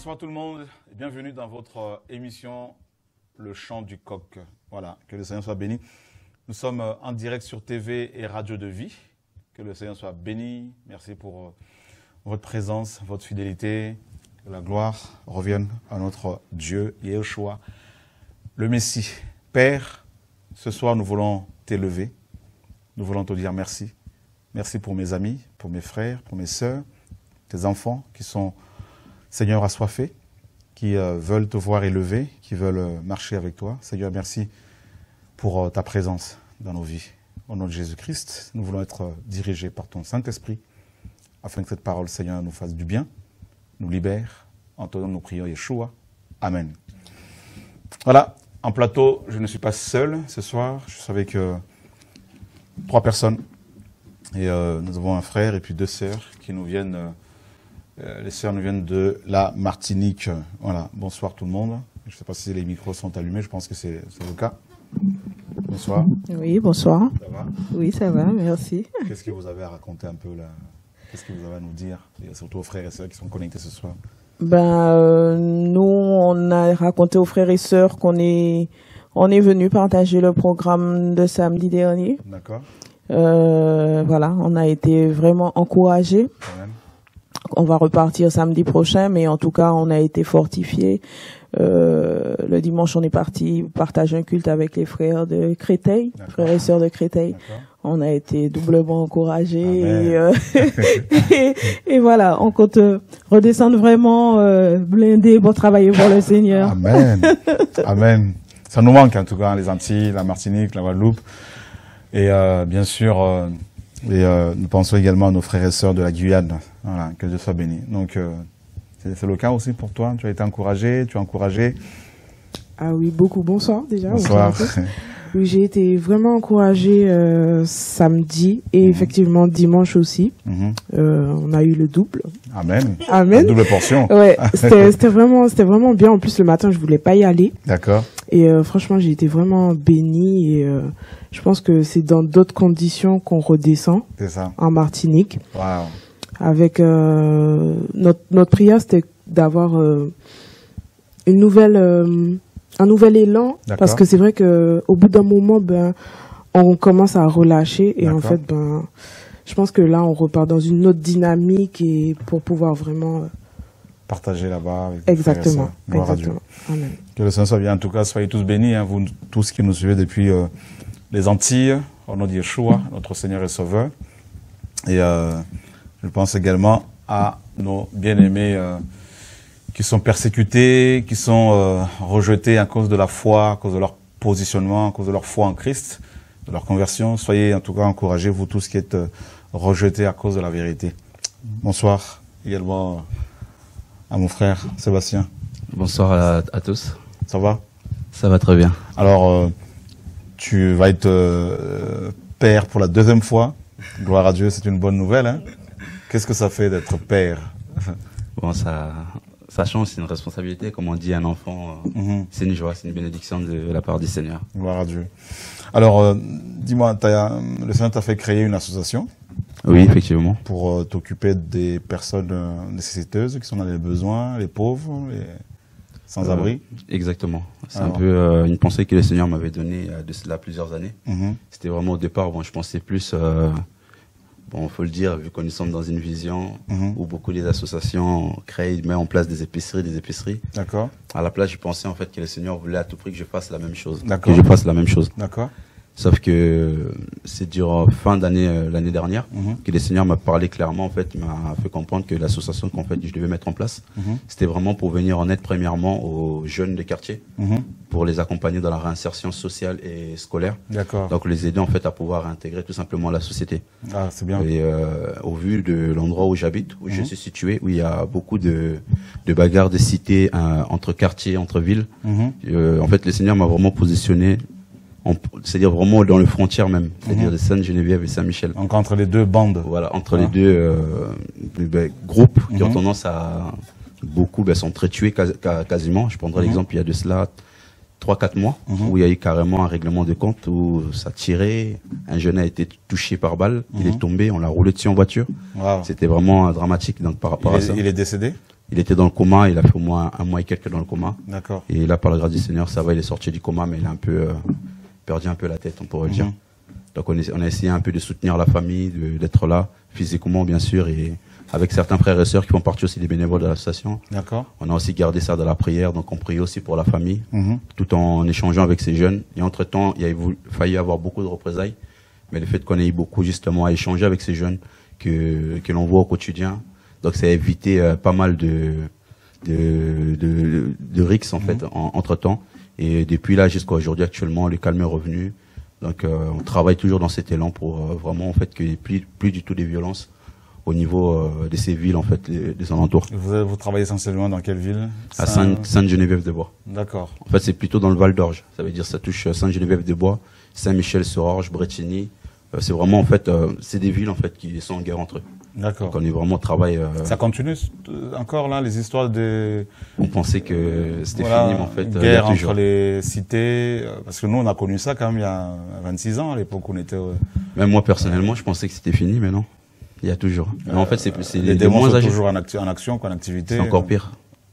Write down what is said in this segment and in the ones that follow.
Bonsoir tout le monde, et bienvenue dans votre euh, émission Le chant du coq. Voilà, que le Seigneur soit béni. Nous sommes euh, en direct sur TV et Radio de Vie. Que le Seigneur soit béni. Merci pour euh, votre présence, votre fidélité. Que la gloire revienne à notre Dieu, Yeshua, le Messie. Père, ce soir nous voulons t'élever. Nous voulons te dire merci. Merci pour mes amis, pour mes frères, pour mes sœurs, tes enfants qui sont Seigneur assoiffé, qui euh, veulent te voir élevé, qui veulent euh, marcher avec toi. Seigneur, merci pour euh, ta présence dans nos vies. Au nom de Jésus-Christ, nous voulons être dirigés par ton Saint-Esprit, afin que cette parole, Seigneur, nous fasse du bien, nous libère. En nos nous prions, Yeshua. Amen. Voilà, en plateau, je ne suis pas seul ce soir. Je savais que trois personnes. Et nous avons un frère et puis deux sœurs qui nous viennent... Euh, les sœurs nous viennent de la Martinique. Voilà, bonsoir tout le monde. Je ne sais pas si les micros sont allumés, je pense que c'est le cas. Bonsoir. Oui, bonsoir. Ça va Oui, ça va, merci. Qu'est-ce que vous avez à raconter un peu là Qu'est-ce que vous avez à nous dire, surtout aux frères et sœurs qui sont connectés ce soir Ben, euh, nous, on a raconté aux frères et sœurs qu'on est, on est venu partager le programme de samedi dernier. D'accord. Euh, voilà, on a été vraiment encouragés on va repartir samedi prochain, mais en tout cas, on a été fortifié. Euh, le dimanche, on est parti partager un culte avec les frères de Créteil, frères et sœurs de Créteil. On a été doublement encouragés euh, et, voilà, on compte euh, redescendre vraiment euh, blindé pour travailler pour le Seigneur. Amen. Amen. Ça nous manque en tout cas, les Antilles, la Martinique, la Guadeloupe et bien sûr et euh, nous pensons également à nos frères et sœurs de la Guyane. Voilà, que Dieu soit béni. Donc, euh, c'est le cas aussi pour toi Tu as été encouragé Tu as encouragé Ah oui, beaucoup. Bonsoir déjà. Bonsoir Oui, j'ai été vraiment encouragée euh, samedi et mhm. effectivement dimanche aussi. Mhm. Euh, on a eu le double. Amen. Amen. double portion. Ouais, c'était vraiment, c'était vraiment bien. En plus, le matin, je voulais pas y aller. D'accord. Et euh, franchement, j'ai été vraiment bénie et je pense que c'est dans d'autres conditions qu'on redescend. En Martinique. Wow. Avec notre notre prière, c'était d'avoir une nouvelle un nouvel élan parce que c'est vrai que au bout d'un moment ben on commence à relâcher et en fait ben je pense que là on repart dans une autre dynamique et pour pouvoir vraiment euh, partager là-bas exactement que le Seigneur soit bien en tout cas soyez tous bénis hein, vous tous qui nous suivez depuis euh, les Antilles au nom de Yeshua notre Seigneur et Sauveur et euh, je pense également à nos bien-aimés qui sont persécutés, qui sont euh, rejetés à cause de la foi, à cause de leur positionnement, à cause de leur foi en Christ, de leur conversion. Soyez en tout cas encouragés, vous tous qui êtes euh, rejetés à cause de la vérité. Bonsoir également à mon frère Sébastien. Bonsoir à, tous. Ça va Ça va très bien. Alors, euh, tu vas être père pour la deuxième fois. Gloire à Dieu, c'est une bonne nouvelle. Hein. Qu'est-ce que ça fait d'être père Bon, ça, sachant que c'est une responsabilité, comme on dit, un enfant, euh, mhm. c'est une joie, c'est une bénédiction de la part du Seigneur. Gloire à Dieu. Alors, euh, dis-moi, euh, le Seigneur t'a fait créer une association Oui, effectivement. Pour t'occuper des personnes nécessiteuses qui sont dans les besoins, les pauvres, les sans-abri Exactement. C'est un peu une pensée que le Seigneur m'avait donnée de cela plusieurs années. Mhm. C'était vraiment au départ, où je pensais plus bon, faut le dire, vu qu'on nous sommes dans une vision mhm. où beaucoup des associations créent, mettent en place des épiceries, des épiceries. D'accord. À la place, je pensais en fait que le Seigneur voulait à tout prix que je fasse la même chose. D'accord. Que je fasse la même chose. D'accord. Sauf que euh, c'est durant euh, fin d'année euh, l'année dernière mhm. que les seigneurs m'a parlé clairement en fait, m'a fait comprendre que l'association qu'en fait je devais mettre en place, mhm. c'était vraiment pour venir en aide premièrement aux jeunes des quartiers, mhm. pour les accompagner dans la réinsertion sociale et scolaire. D'accord. Donc les aider en fait à pouvoir intégrer tout simplement la société. Ah c'est bien. Et au vu de l'endroit où j'habite, où je suis situé, où il y a beaucoup de, de bagarres de cités entre quartiers, entre villes, en fait les Seigneur m'a vraiment positionné c'est-à-dire vraiment dans les frontières même, mhm. c'est-à-dire de Sainte-Geneviève et Saint-Michel. Donc entre les deux bandes. Voilà, entre les deux euh, ben, groupes qui ont mhm. tendance à beaucoup sont très tués quasiment. Je prendrai mhm. l'exemple il y a de cela 3-4 mois où il y a eu carrément un règlement de compte où ça tirait, un jeune a été touché par balle, il est tombé, on l'a roulé dessus en voiture. C'était vraiment euh, dramatique donc par rapport à ça. Il est décédé il était dans le coma, il a fait au moins un mois et quelques dans le coma. D'accord. Et là, par la grâce du Seigneur, ça va, il est sorti du coma, mais il est un peu euh, perdu un peu la tête, on pourrait le mhm. dire. Donc on, a essayé un peu de soutenir la famille, d'être là, physiquement bien sûr, et avec certains frères et sœurs qui font partie aussi des bénévoles de l'association. D'accord. On a aussi gardé ça dans la prière, donc on prie aussi pour la famille, mhm. tout en échangeant avec ces jeunes. Et entre-temps, il a failli avoir beaucoup de représailles, mais le fait qu'on ait eu beaucoup justement à échanger avec ces jeunes que, que l'on voit au quotidien, donc ça a évité euh, pas mal de, de, de, en mhm. fait entre-temps. Et depuis là jusqu'à aujourd'hui, actuellement, le calme est revenu. Donc euh, on travaille toujours dans cet élan pour euh, vraiment en fait qu'il n'y ait plus, plus, du tout des violences au niveau euh, de ces villes en fait, des alentours. Vous, vous, travaillez essentiellement dans quelle ville À Sainte, geneviève des bois D'accord. En fait c'est plutôt dans le Val d'Orge, ça veut dire ça touche Sainte-Geneviève-des-Bois, Saint-Michel-sur-Orge, Bretigny. c'est vraiment en fait, c'est des villes en fait qui sont en guerre entre eux. D'accord. on est vraiment au travail. Euh, ça continue euh, encore là les histoires de. On pensait que c'était fini, en fait. Euh, guerre entre les cités, parce que nous on a connu ça quand même il y a 26 ans à l'époque où on était. Même moi personnellement je pensais que c'était fini, mais non. Il y a toujours. Mais en fait c'est les, les démons sont toujours en, action, en activité. C'est encore pire.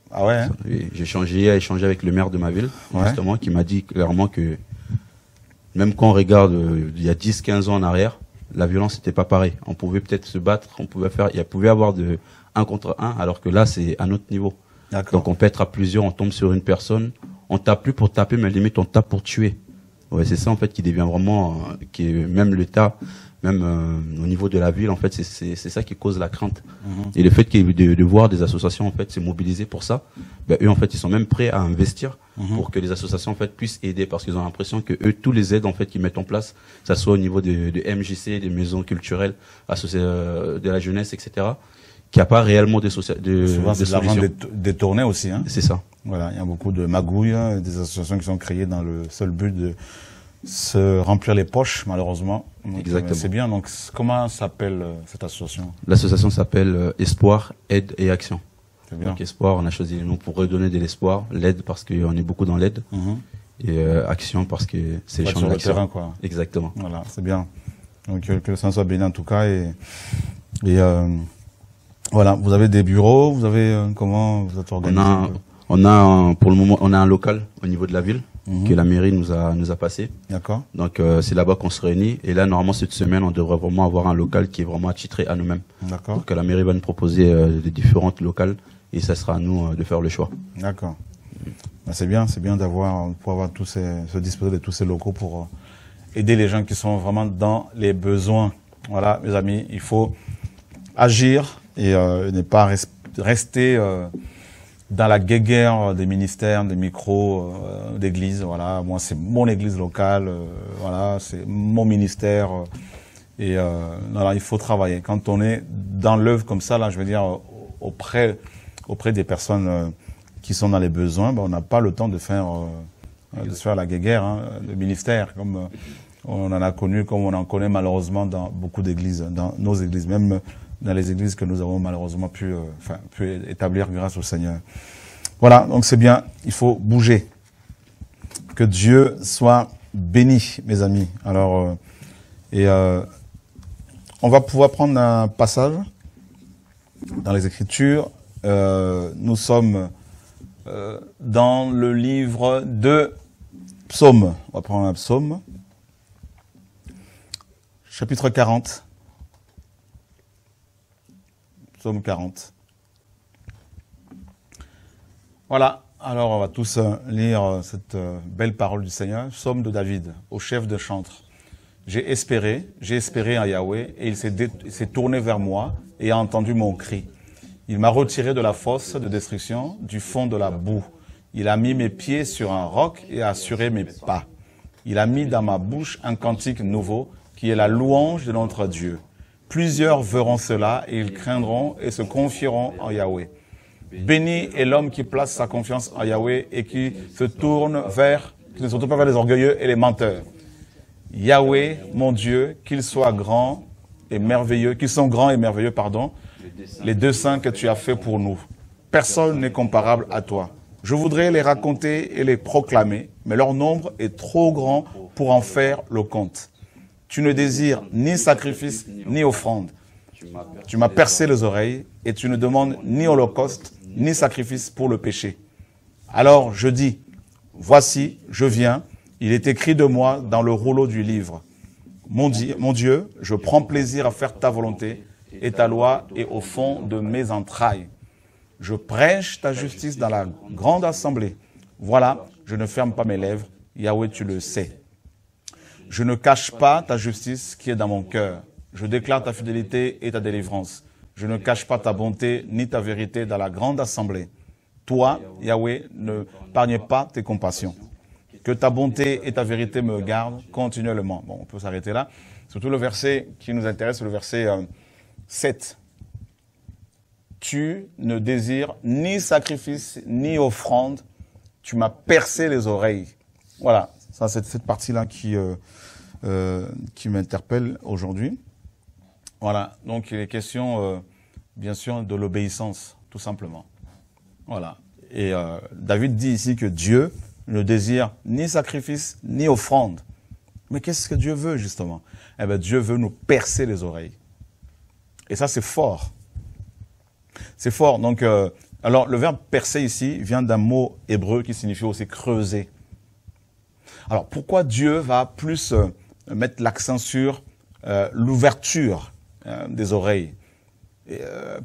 Ah ouais. Hein. j'ai changé, échangé avec le maire de ma ville justement qui m'a dit clairement que même quand on regarde il y a 10-15 ans en arrière la violence n'était pas pareil. On pouvait peut-être se battre, on pouvait faire, il pouvait avoir de un contre un, alors que là c'est un autre niveau. Donc on peut être à plusieurs, on tombe sur une personne, on tape plus pour taper, mais limite on tape pour tuer. Ouais, c'est ça en fait qui devient vraiment, euh, qui est même l'État, même euh, au niveau de la ville en fait, c'est ça qui cause la crainte. Mhm. Et le fait de, de, voir des associations en fait se mobiliser pour ça, ben, eux en fait ils sont même prêts à investir Mhm. pour que les associations en fait puissent aider parce qu'ils ont l'impression que eux tous les aides qu'ils mettent en place, que ça soit au niveau des MJC, des maisons culturelles, associées euh, de la jeunesse, etc. Qu'il n'y a pas réellement de, de Souvent, c'est de l'argent détourné aussi. Hein c'est ça. Voilà, il y a beaucoup de magouilles, hein, des associations qui sont créées dans le seul but de se remplir les poches, malheureusement. Euh, Exactement. C'est bien. Donc, comment s'appelle euh, cette association L'association s'appelle Espoir, Aide et Action. Donc espoir, on a choisi nous pour redonner de l'espoir. L'aide parce qu'on est beaucoup dans l'aide. Mhm. Et euh, action parce que c'est le champ quoi. Exactement. Voilà, c'est bien. Donc euh, que, le sens soit béni en tout cas. Et, euh, voilà, vous avez des bureaux, vous avez comment vous êtes organisé On a, pour le moment, on a un local au niveau de la ville. Mhm. que la mairie nous a nous a passé. D'accord. Donc c'est là-bas qu'on se réunit et là normalement cette semaine on devrait vraiment avoir un local qui est vraiment attitré à nous-mêmes. D'accord. Donc la mairie va nous proposer des différentes locales et ça sera à nous euh, de faire le choix. D'accord. Bah, c'est bien, c'est bien d'avoir, pour avoir tous ces, se disposer de tous ces locaux pour euh, aider les gens qui sont vraiment dans les besoins. Voilà, mes amis, il faut agir et euh, ne pas rester dans la guéguerre des ministères, des micros, d'église. Voilà, moi c'est mon église locale, voilà, c'est mon ministère. et voilà, il faut travailler. Quand on est dans l'œuvre comme ça, là, je veux dire, auprès auprès des personnes euh, qui sont dans les besoins, ben, on n'a pas le temps de faire, euh, de faire la guéguerre, hein, le ministère, comme euh, on en a connu, comme on en connaît malheureusement dans beaucoup d'églises, dans nos églises, même dans les églises que nous avons malheureusement pu, établir grâce au Seigneur. Voilà, donc c'est bien, il faut bouger. Que Dieu soit béni, mes amis. Alors, et on va pouvoir prendre un passage dans les Écritures, euh, nous sommes euh, dans le livre de Psaume. On va prendre un psaume. Chapitre 40. Psaume 40. Voilà. Alors, on va tous euh, lire cette belle parole du Seigneur. Psaume de David, au chef de chantre. J'ai espéré, j'ai espéré en Yahweh, et il s'est tourné vers moi et a entendu mon cri. Il m'a retiré de la fosse de destruction, du fond de la boue. Il a mis mes pieds sur un roc et a assuré mes pas. Il a mis dans ma bouche un cantique nouveau qui est la louange de notre Dieu. Plusieurs verront cela et ils craindront et se confieront en Yahweh. Béni est l'homme qui place sa confiance en Yahweh et qui se tourne vers, qui ne se tourne pas vers les orgueilleux et les menteurs. Yahweh, mon Dieu, qu'ils soient grands et merveilleux, qu'ils sont grands et merveilleux, pardon, les deux saints que tu as fait pour nous. Personne n'est comparable à toi. Je voudrais les raconter et les proclamer, mais leur nombre est trop grand pour en faire le compte. Tu ne désires ni sacrifice ni offrande. Tu m'as percé les oreilles et tu ne demandes ni holocauste ni sacrifice pour le péché. Alors je dis, voici, je viens, il est écrit de moi dans le rouleau du livre. mon Dieu je prends plaisir à faire ta volonté et ta loi est au fond de mes entrailles. Je prêche ta justice dans la grande assemblée. Voilà, je ne ferme pas mes lèvres. Yahweh, tu le sais. Je ne cache pas ta justice qui est dans mon cœur. Je déclare ta fidélité et ta délivrance. Je ne cache pas ta bonté ni ta vérité dans la grande assemblée. Toi, Yahweh, ne pargne pas tes compassions. Que ta bonté et ta vérité me gardent continuellement. Bon, on peut s'arrêter là. Surtout le verset qui nous intéresse, le verset euh, 7. Tu ne désires ni sacrifice, ni offrande. Tu m'as percé les oreilles. Voilà, ça c'est cette partie-là qui, euh, euh, qui m'interpelle aujourd'hui. Voilà, donc il est question, euh, bien sûr, de l'obéissance, tout simplement. Voilà. Et David dit ici que Dieu ne désire ni sacrifice, ni offrande. Mais qu'est-ce que Dieu veut, justement Eh bien, Dieu veut nous percer les oreilles. Et ça, c'est fort. C'est fort. Donc, euh, alors, le verbe percer ici vient d'un mot hébreu qui signifie aussi creuser. Alors, pourquoi Dieu va plus euh, mettre l'accent sur euh, l'ouverture des oreilles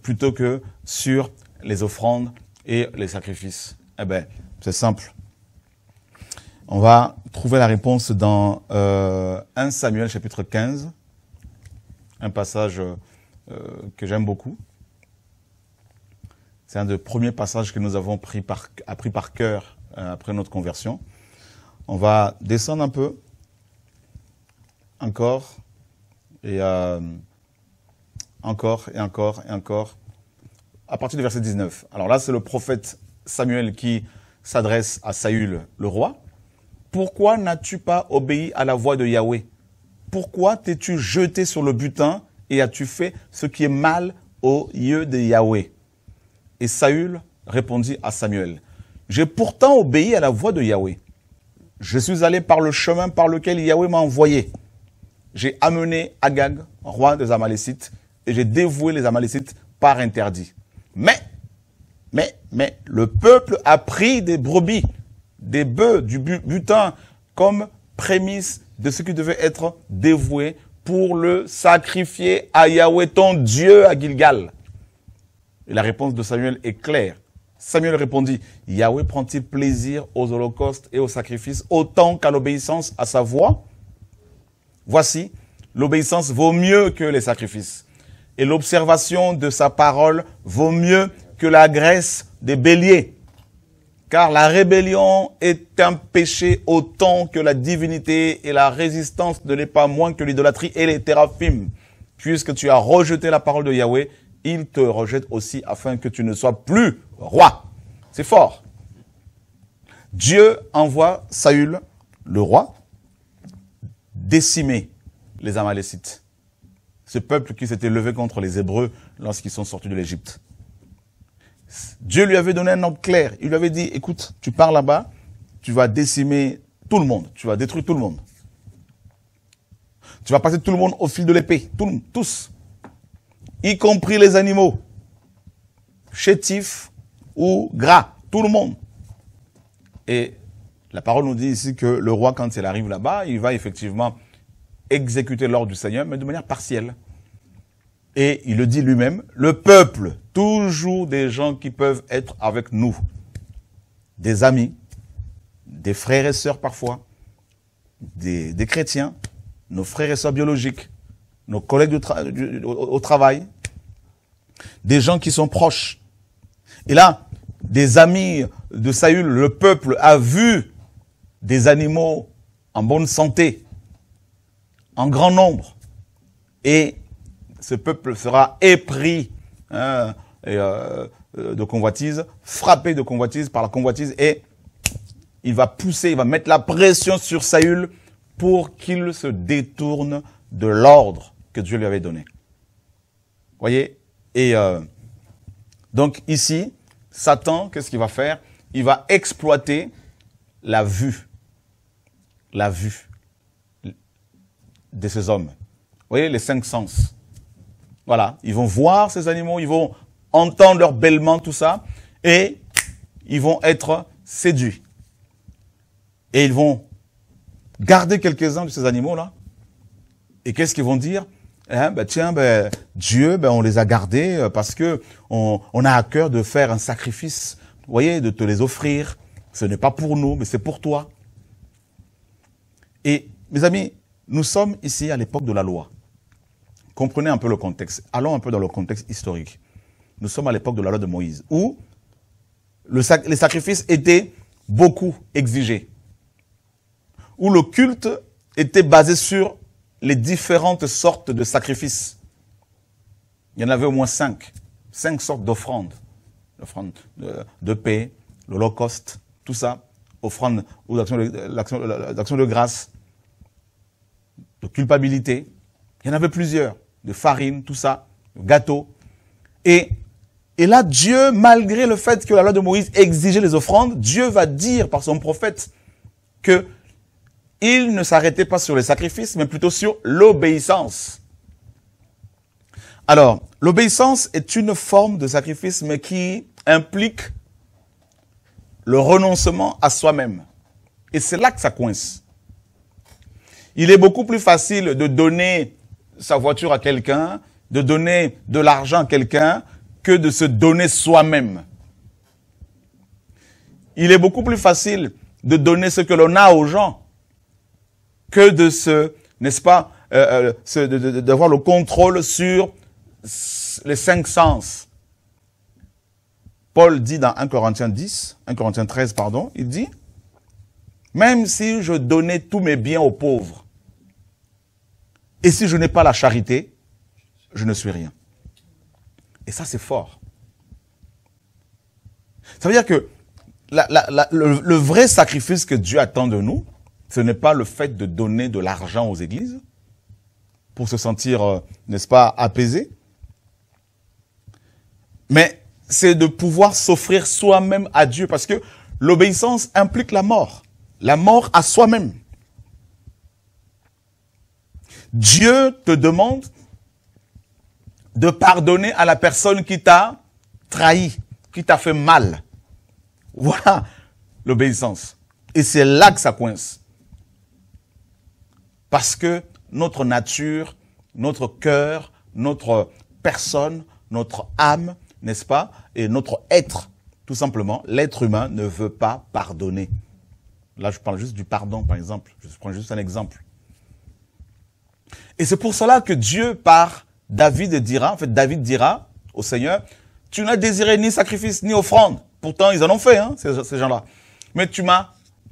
plutôt que sur les offrandes et les sacrifices Eh bien, c'est simple. On va trouver la réponse dans 1 Samuel chapitre 15, un passage euh, que j'aime beaucoup. C'est un des premiers passages que nous avons pris par, appris par cœur euh, après notre conversion. On va descendre un peu, encore, et euh, encore, et encore, et encore, à partir du verset 19. Alors là, c'est le prophète Samuel qui s'adresse à Saül, le roi. Pourquoi n'as-tu pas obéi à la voix de Yahweh Pourquoi t'es-tu jeté sur le butin et as-tu fait ce qui est mal aux yeux de Yahweh Et Saül répondit à Samuel, J'ai pourtant obéi à la voix de Yahweh. Je suis allé par le chemin par lequel Yahweh m'a envoyé. J'ai amené Agag, roi des Amalécites, et j'ai dévoué les Amalécites par interdit. Mais, mais, mais, le peuple a pris des brebis, des bœufs, du butin, comme prémisse de ce qui devait être dévoué pour le sacrifier à Yahweh ton Dieu à Gilgal Et la réponse de Samuel est claire. Samuel répondit, Yahweh prend-il plaisir aux holocaustes et aux sacrifices autant qu'à l'obéissance à sa voix Voici, l'obéissance vaut mieux que les sacrifices, et l'observation de sa parole vaut mieux que la graisse des béliers car la rébellion est un péché autant que la divinité et la résistance ne l'est pas moins que l'idolâtrie et les théraphimes. Puisque tu as rejeté la parole de Yahweh, il te rejette aussi afin que tu ne sois plus roi. C'est fort. Dieu envoie Saül, le roi, décimer les Amalécites. Ce peuple qui s'était levé contre les Hébreux lorsqu'ils sont sortis de l'Égypte. Dieu lui avait donné un ordre clair. Il lui avait dit, écoute, tu pars là-bas, tu vas décimer tout le monde, tu vas détruire tout le monde. Tu vas passer tout le monde au fil de l'épée, tous, y compris les animaux, chétifs ou gras, tout le monde. Et la parole nous dit ici que le roi, quand il arrive là-bas, il va effectivement exécuter l'ordre du Seigneur, mais de manière partielle. Et il le dit lui-même, le peuple toujours des gens qui peuvent être avec nous, des amis, des frères et sœurs parfois, des, chrétiens, nos frères et sœurs biologiques, nos collègues au, travail, des gens qui sont proches. Et là, des amis de Saül, le peuple a vu des animaux en bonne santé, en grand nombre. Et ce peuple sera épris hein, et, euh, euh, de convoitise, frappé de convoitise par la convoitise et il va pousser, il va mettre la pression sur Saül pour qu'il se détourne de l'ordre que Dieu lui avait donné. Voyez Et euh, donc ici, Satan, qu'est-ce qu'il va faire Il va exploiter la vue, la vue de ces hommes. voyez les cinq sens. Voilà, ils vont voir ces animaux, ils vont entendent leur bêlement, tout ça, et ils vont être séduits. Et ils vont garder quelques-uns de ces animaux-là. Et qu'est-ce qu'ils vont dire eh ben, Tiens, ben, Dieu, ben, on les a gardés euh, parce que on, on a à cœur de faire un sacrifice, vous voyez, de te les offrir. Ce n'est pas pour nous, mais c'est pour toi. Et mes amis, nous sommes ici à l'époque de la loi. Comprenez un peu le contexte. Allons un peu dans le contexte historique nous sommes à l'époque de la loi de Moïse, où les sacrifices étaient beaucoup exigés, où le culte était basé sur les différentes sortes de sacrifices. Il y en avait au moins cinq, cinq sortes d'offrandes, l'offrande de, paix, l'Holocauste, tout ça, offrande ou de, grâce, de culpabilité. Il y en avait plusieurs, de farine, tout ça, de gâteau. Et et là, Dieu, malgré le fait que la loi de Moïse exigeait les offrandes, Dieu va dire par son prophète que il ne s'arrêtait pas sur les sacrifices, mais plutôt sur l'obéissance. Alors, l'obéissance est une forme de sacrifice, mais qui implique le renoncement à soi-même. Et c'est là que ça coince. Il est beaucoup plus facile de donner sa voiture à quelqu'un, de donner de l'argent à quelqu'un, que de se donner soi-même. Il est beaucoup plus facile de donner ce que l'on a aux gens que de se, n'est-ce pas, euh, euh, d'avoir le contrôle sur les cinq sens. Paul dit dans 1 Corinthiens 10, 1 Corinthiens 13, pardon, il dit, même si je donnais tous mes biens aux pauvres, et si je n'ai pas la charité, je ne suis rien. Et ça, c'est fort. Ça veut dire que le, vrai sacrifice que Dieu attend de nous, ce n'est pas le fait de donner de l'argent aux églises pour se sentir, euh, n'est-ce pas, apaisé, mais c'est de pouvoir s'offrir soi-même à Dieu parce que l'obéissance implique la mort, la mort à soi-même. Dieu te demande de pardonner à la personne qui t'a trahi, qui t'a fait mal. Voilà l'obéissance. Et c'est là que ça coince. Parce que notre nature, notre cœur, notre personne, notre âme, n'est-ce pas, et notre être, tout simplement, l'être humain ne veut pas pardonner. Là, je parle juste du pardon, par exemple. Je prends juste un exemple. Et c'est pour cela que Dieu, par David dira, en fait, David dira au Seigneur, tu n'as désiré ni sacrifice ni offrande. Pourtant, ils en ont fait, hein, ces, gens-là. Mais tu m'as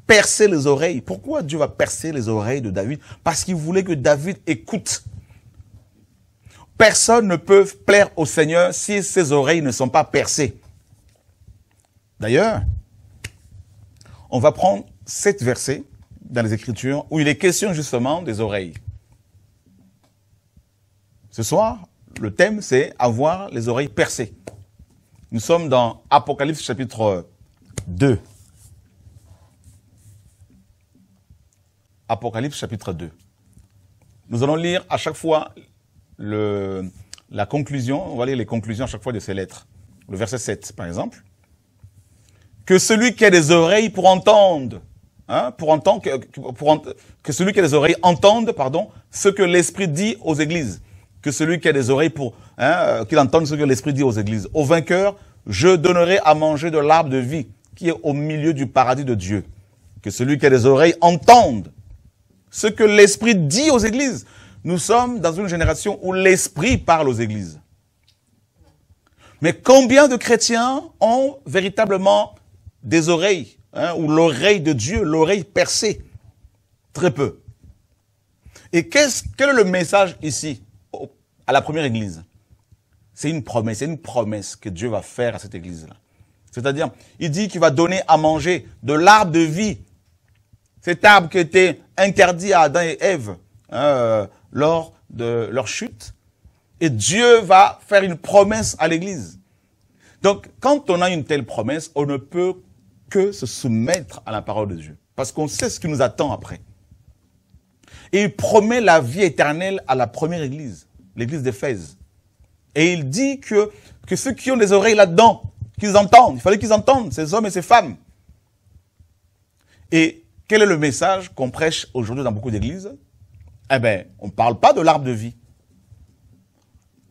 percé les oreilles. Pourquoi Dieu va percer les oreilles de David Parce qu'il voulait que David écoute. Personne ne peut plaire au Seigneur si ses oreilles ne sont pas percées. D'ailleurs, on va prendre sept versets dans les Écritures où il est question justement des oreilles. Ce soir, le thème, c'est avoir les oreilles percées. Nous sommes dans Apocalypse chapitre 2. Apocalypse chapitre 2. Nous allons lire à chaque fois la conclusion, on va lire les conclusions à chaque fois de ces lettres. Le verset 7, par exemple. Que celui qui a des oreilles pour entendre, hein, pour entendre, que, celui qui a des oreilles entende, pardon, ce que l'Esprit dit aux églises que celui qui a des oreilles pour hein, euh, qu'il entende ce que l'Esprit dit aux églises. Au vainqueur, je donnerai à manger de l'arbre de vie qui est au milieu du paradis de Dieu. Que celui qui a des oreilles entende ce que l'Esprit dit aux églises. Nous sommes dans une génération où l'Esprit parle aux églises. Mais combien de chrétiens ont véritablement des oreilles, hein, ou l'oreille de Dieu, l'oreille percée Très peu. Et qu'est-ce, quel est le message ici à la première église. C'est une promesse, c'est une promesse que Dieu va faire à cette église-là. C'est-à-dire, il dit qu'il va donner à manger de l'arbre de vie. Cet arbre qui était interdit à Adam et Ève hein, euh, lors de leur chute. Et Dieu va faire une promesse à l'église. Donc, quand on a une telle promesse, on ne peut que se soumettre à la parole de Dieu. Parce qu'on sait ce qui nous attend après. Et il promet la vie éternelle à la première église l'église d'Éphèse. Et il dit que, que ceux qui ont les oreilles là-dedans, qu'ils entendent, il fallait qu'ils entendent, ces hommes et ces femmes. Et quel est le message qu'on prêche aujourd'hui dans beaucoup d'églises Eh bien, on ne parle pas de l'arbre de vie.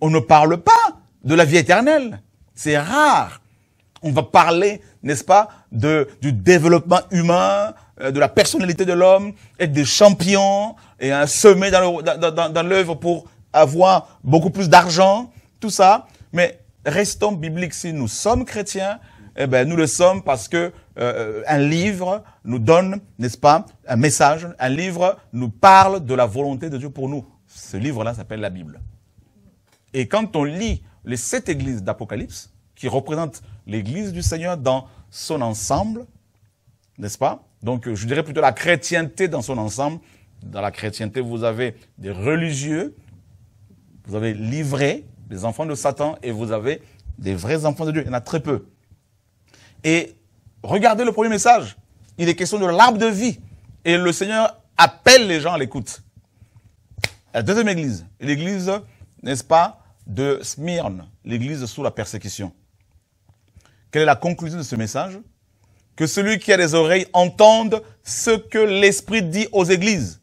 On ne parle pas de la vie éternelle. C'est rare. On va parler, n'est-ce pas, de, du développement humain, euh, de la personnalité de l'homme, être des champions et un sommet dans l'œuvre pour avoir beaucoup plus d'argent, tout ça. Mais restons bibliques. Si nous sommes chrétiens, eh ben, nous le sommes parce que euh, un livre nous donne, n'est-ce pas, un message. Un livre nous parle de la volonté de Dieu pour nous. Ce livre-là s'appelle la Bible. Et quand on lit les sept églises d'Apocalypse, qui représentent l'église du Seigneur dans son ensemble, n'est-ce pas Donc, je dirais plutôt la chrétienté dans son ensemble. Dans la chrétienté, vous avez des religieux, vous avez livré les enfants de Satan et vous avez des vrais enfants de Dieu. Il y en a très peu. Et regardez le premier message. Il est question de l'arbre de vie. Et le Seigneur appelle les gens à l'écoute. La deuxième église, l'église, n'est-ce pas, de Smyrne, l'église sous la persécution. Quelle est la conclusion de ce message Que celui qui a des oreilles entende ce que l'Esprit dit aux églises.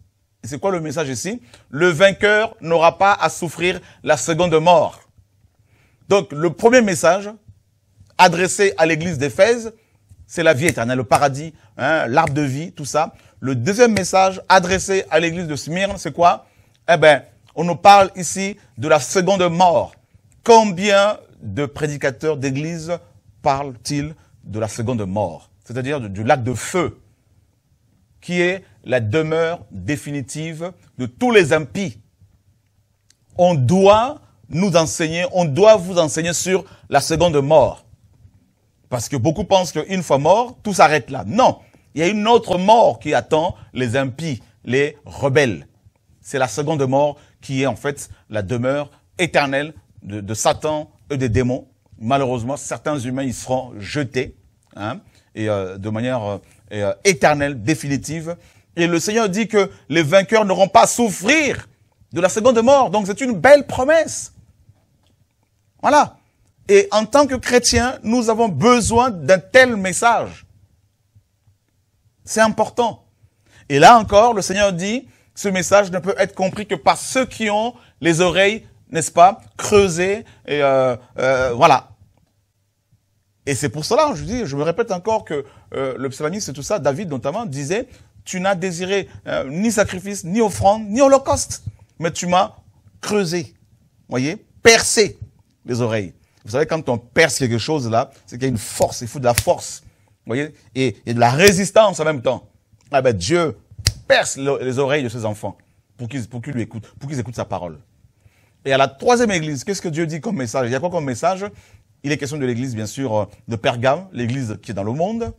C'est quoi le message ici Le vainqueur n'aura pas à souffrir la seconde mort. Donc le premier message adressé à l'église d'Éphèse, c'est la vie éternelle, le paradis, hein, l'arbre de vie, tout ça. Le deuxième message adressé à l'église de Smyrne, c'est quoi Eh bien, on nous parle ici de la seconde mort. Combien de prédicateurs d'église parlent-ils de la seconde mort C'est-à-dire du lac de feu, qui est la demeure définitive de tous les impies. On doit nous enseigner, on doit vous enseigner sur la seconde mort. Parce que beaucoup pensent qu'une fois mort, tout s'arrête là. Non, il y a une autre mort qui attend les impies, les rebelles. C'est la seconde mort qui est en fait la demeure éternelle de, Satan et des démons. Malheureusement, certains humains y seront jetés hein, et euh, de manière euh, euh, éternelle, définitive. Et le Seigneur dit que les vainqueurs n'auront pas à souffrir de la seconde mort. Donc c'est une belle promesse. Voilà. Et en tant que chrétiens, nous avons besoin d'un tel message. C'est important. Et là encore, le Seigneur dit, ce message ne peut être compris que par ceux qui ont les oreilles, n'est-ce pas, creusées. Et euh, euh, voilà. Et c'est pour cela, je dis, je me répète encore que euh, le psalmiste, tout ça, David notamment, disait, tu n'as désiré euh, ni sacrifice, ni offrande, ni holocauste, mais tu m'as creusé, voyez, percé les oreilles. Vous savez, quand on perce quelque chose là, c'est qu'il y a une force, il faut de la force, voyez, et, de la résistance en même temps. Ah ben Dieu perce les oreilles de ses enfants pour qu'ils lui écoutent, pour qu'ils écoutent sa parole. Et à la troisième église, qu'est-ce que Dieu dit comme message Il y a quoi comme message Il est question de l'église, bien sûr, euh, de Pergame, l'église qui est dans le monde,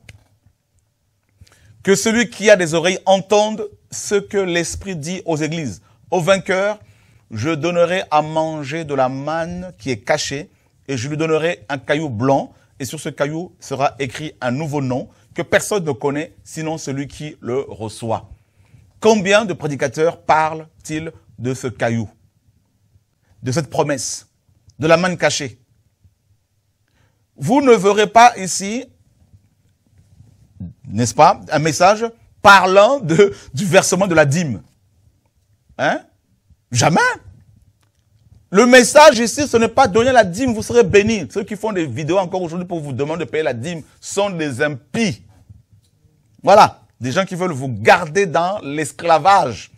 que celui qui a des oreilles entende ce que l'Esprit dit aux églises. Au vainqueur, je donnerai à manger de la manne qui est cachée, et je lui donnerai un caillou blanc, et sur ce caillou sera écrit un nouveau nom que personne ne connaît, sinon celui qui le reçoit. Combien de prédicateurs parlent-ils de ce caillou, de cette promesse, de la manne cachée Vous ne verrez pas ici n'est-ce pas, un message parlant de, du versement de la dîme. Hein Jamais. Le message ici, ce n'est pas donner la dîme, vous serez bénis. Ceux qui font des vidéos encore aujourd'hui pour vous demander de payer la dîme sont des impies. Voilà, des gens qui veulent vous garder dans l'esclavage.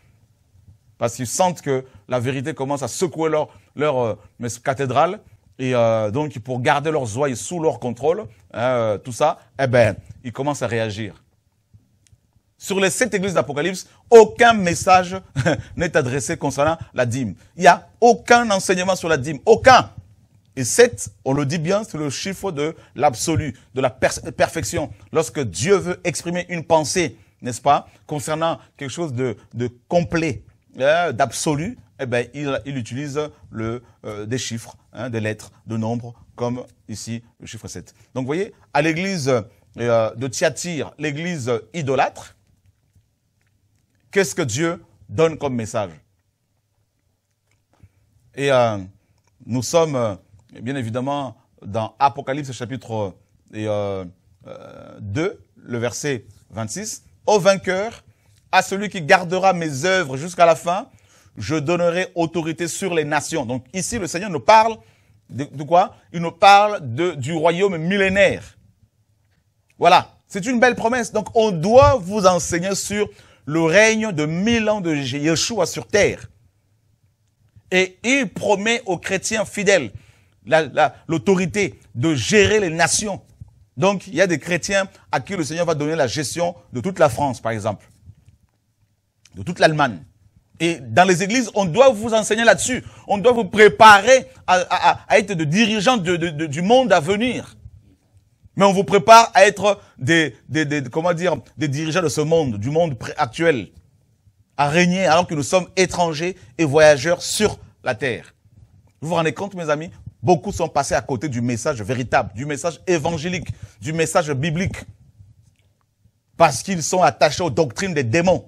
Parce qu'ils sentent que la vérité commence à secouer leur, leur euh, cathédrale. Et euh, donc, pour garder leurs oies sous leur contrôle, hein, euh, tout ça, eh ben, il commence à réagir. Sur les sept églises d'Apocalypse, aucun message n'est adressé concernant la dîme. Il n'y a aucun enseignement sur la dîme, aucun. Et sept, on le dit bien, c'est le chiffre de l'absolu, de la perfection. Lorsque Dieu veut exprimer une pensée, n'est-ce pas, concernant quelque chose de, complet, hein, d'absolu, eh ben, il, utilise le, euh, des chiffres, hein, des lettres, de nombres, comme ici le chiffre 7. Donc vous voyez, à l'église euh, de Thyatire, l'église idolâtre, qu'est-ce que Dieu donne comme message Et euh, nous sommes, euh, bien évidemment, dans Apocalypse chapitre 2, le verset 26. Au vainqueur, à celui qui gardera mes œuvres jusqu'à la fin, je donnerai autorité sur les nations. Donc ici, le Seigneur nous parle de, quoi Il nous parle du royaume millénaire. Voilà, c'est une belle promesse. Donc on doit vous enseigner sur le règne de mille ans de Yeshua sur terre. Et il promet aux chrétiens fidèles l'autorité de gérer les nations. Donc il y a des chrétiens à qui le Seigneur va donner la gestion de toute la France, par exemple, de toute l'Allemagne. Et dans les églises, on doit vous enseigner là-dessus. On doit vous préparer à, être de dirigeants du monde à venir. Mais on vous prépare à être des, comment dire, des dirigeants de ce monde, du monde actuel, à régner alors que nous sommes étrangers et voyageurs sur la terre. Vous vous rendez compte, mes amis Beaucoup sont passés à côté du message véritable, du message évangélique, du message biblique, parce qu'ils sont attachés aux doctrines des démons.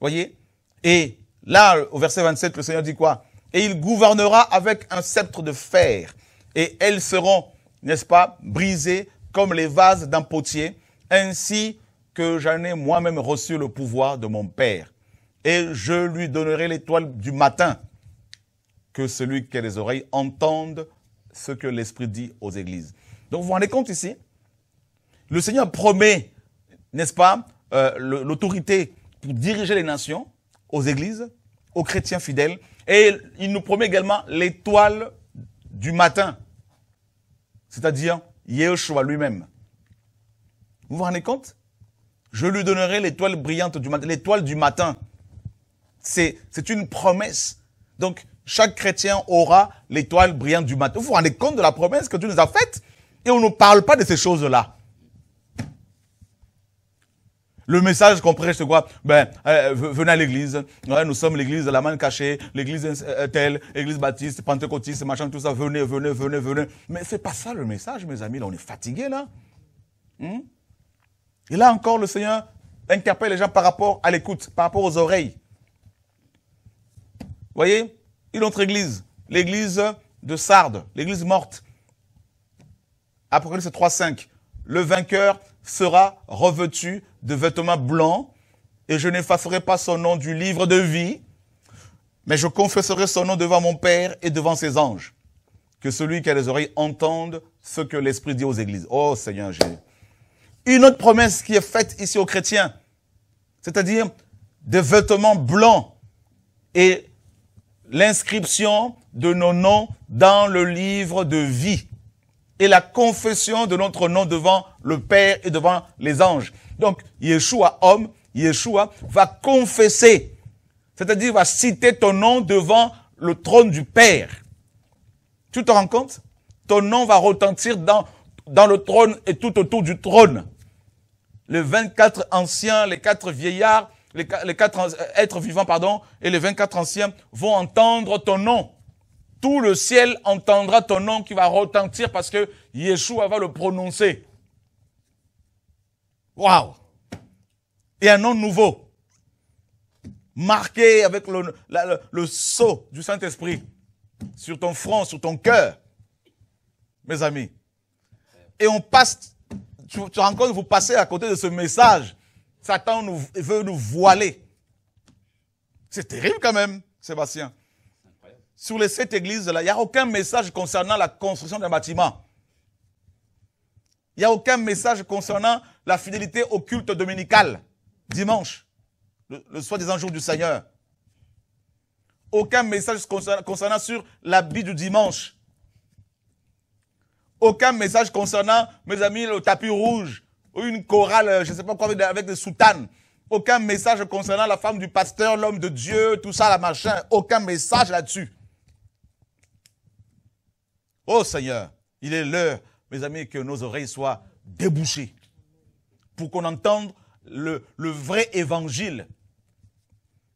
Voyez Et là, au verset 27, le Seigneur dit quoi Et il gouvernera avec un sceptre de fer, et elles seront n'est-ce pas, Brisé comme les vases d'un potier, ainsi que j'en ai moi-même reçu le pouvoir de mon Père. Et je lui donnerai l'étoile du matin, que celui qui a les oreilles entende ce que l'Esprit dit aux églises. Donc vous vous rendez compte ici Le Seigneur promet, n'est-ce pas, euh, l'autorité pour diriger les nations aux églises, aux chrétiens fidèles, et il nous promet également l'étoile du matin c'est-à-dire Yeshua lui-même. Vous vous rendez compte Je lui donnerai l'étoile brillante du matin, l'étoile du matin. C'est, c'est une promesse. Donc, chaque chrétien aura l'étoile brillante du matin. Vous vous rendez compte de la promesse que Dieu nous a faite Et on ne parle pas de ces choses-là. Le message qu'on prêche, c'est quoi Ben, euh, venez à l'église. nous sommes l'église de la main cachée, l'église euh, euh, telle, église baptiste, pentecôtiste, machin, tout ça. Venez, venez, venez, venez. Mais c'est pas ça le message, mes amis. Là, on est fatigué, là. Hmm? Et là encore, le Seigneur interpelle les gens par rapport à l'écoute, par rapport aux oreilles. Voyez Une autre église, l'église de Sardes, l'église morte. Apocalypse 3.5. Le vainqueur sera revêtu de vêtements blancs, et je n'effacerai pas son nom du livre de vie, mais je confesserai son nom devant mon Père et devant ses anges. Que celui qui a les oreilles entende ce que l'Esprit dit aux églises. Oh Seigneur Jésus. Une autre promesse qui est faite ici aux chrétiens, c'est-à-dire des vêtements blancs et l'inscription de nos noms dans le livre de vie et la confession de notre nom devant le Père et devant les anges. Donc, Yeshua, homme, Yeshua, va confesser, c'est-à-dire va citer ton nom devant le trône du Père. Tu te rends compte Ton nom va retentir dans, dans le trône et tout autour du trône. Les 24 anciens, les quatre vieillards, les, les quatre euh, êtres vivants, pardon, et les 24 anciens vont entendre ton nom tout le ciel entendra ton nom qui va retentir parce que Yeshua va le prononcer. Waouh Et un nom nouveau, marqué avec le, le, sceau du Saint-Esprit sur ton front, sur ton cœur, mes amis. Et on passe, tu, tu rencontres, vous passez à côté de ce message. Satan veut nous voiler. C'est terrible quand même, Sébastien sur les sept églises-là, il n'y a aucun message concernant la construction d'un bâtiment. Il n'y a aucun message concernant la fidélité au culte dominical, dimanche, le, soi-disant jour du Seigneur. Aucun message concernant, sur l'habit du dimanche. Aucun message concernant, mes amis, le tapis rouge, ou une chorale, je ne sais pas quoi, avec, avec des soutanes. Aucun message concernant la femme du pasteur, l'homme de Dieu, tout ça, la machin. Aucun message là-dessus. Oh Seigneur, il est l'heure, mes amis, que nos oreilles soient débouchées pour qu'on entende le, le, vrai évangile.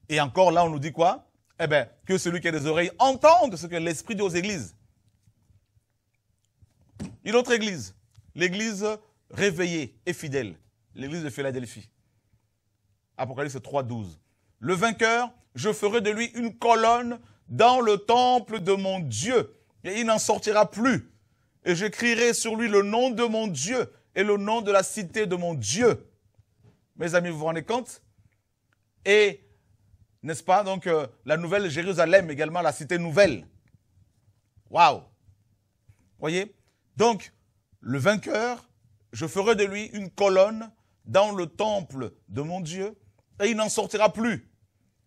Et encore là, on nous dit quoi Eh bien, que celui qui a des oreilles entende ce que l'Esprit dit aux églises. Une autre église, l'église réveillée et fidèle, l'église de Philadelphie. Apocalypse 3, 12. Le vainqueur, je ferai de lui une colonne dans le temple de mon Dieu et il n'en sortira plus. Et j'écrirai sur lui le nom de mon Dieu et le nom de la cité de mon Dieu. Mes amis, vous vous rendez compte Et, n'est-ce pas, donc, euh, la nouvelle Jérusalem, également la cité nouvelle. Waouh Voyez Donc, le vainqueur, je ferai de lui une colonne dans le temple de mon Dieu, et il n'en sortira plus.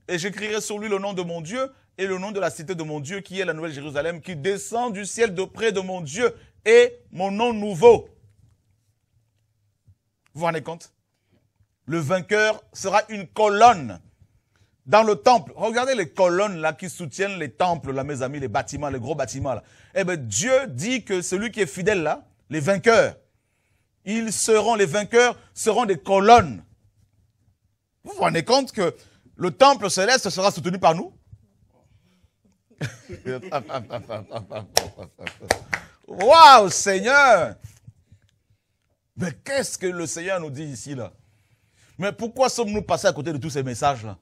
Et j'écrirai sur lui le nom de mon Dieu et le nom de la cité de mon Dieu qui est la Nouvelle Jérusalem, qui descend du ciel de près de mon Dieu, et mon nom nouveau. Vous vous rendez compte Le vainqueur sera une colonne dans le temple. Regardez les colonnes là qui soutiennent les temples, là, mes amis, les bâtiments, les gros bâtiments. Là. Eh bien, Dieu dit que celui qui est fidèle là, les vainqueurs, ils seront, les vainqueurs seront des colonnes. Vous vous rendez compte que le temple céleste sera soutenu par nous Waouh, Seigneur! Mais qu'est-ce que le Seigneur nous dit ici, là? Mais pourquoi sommes-nous passés à côté de tous ces messages-là?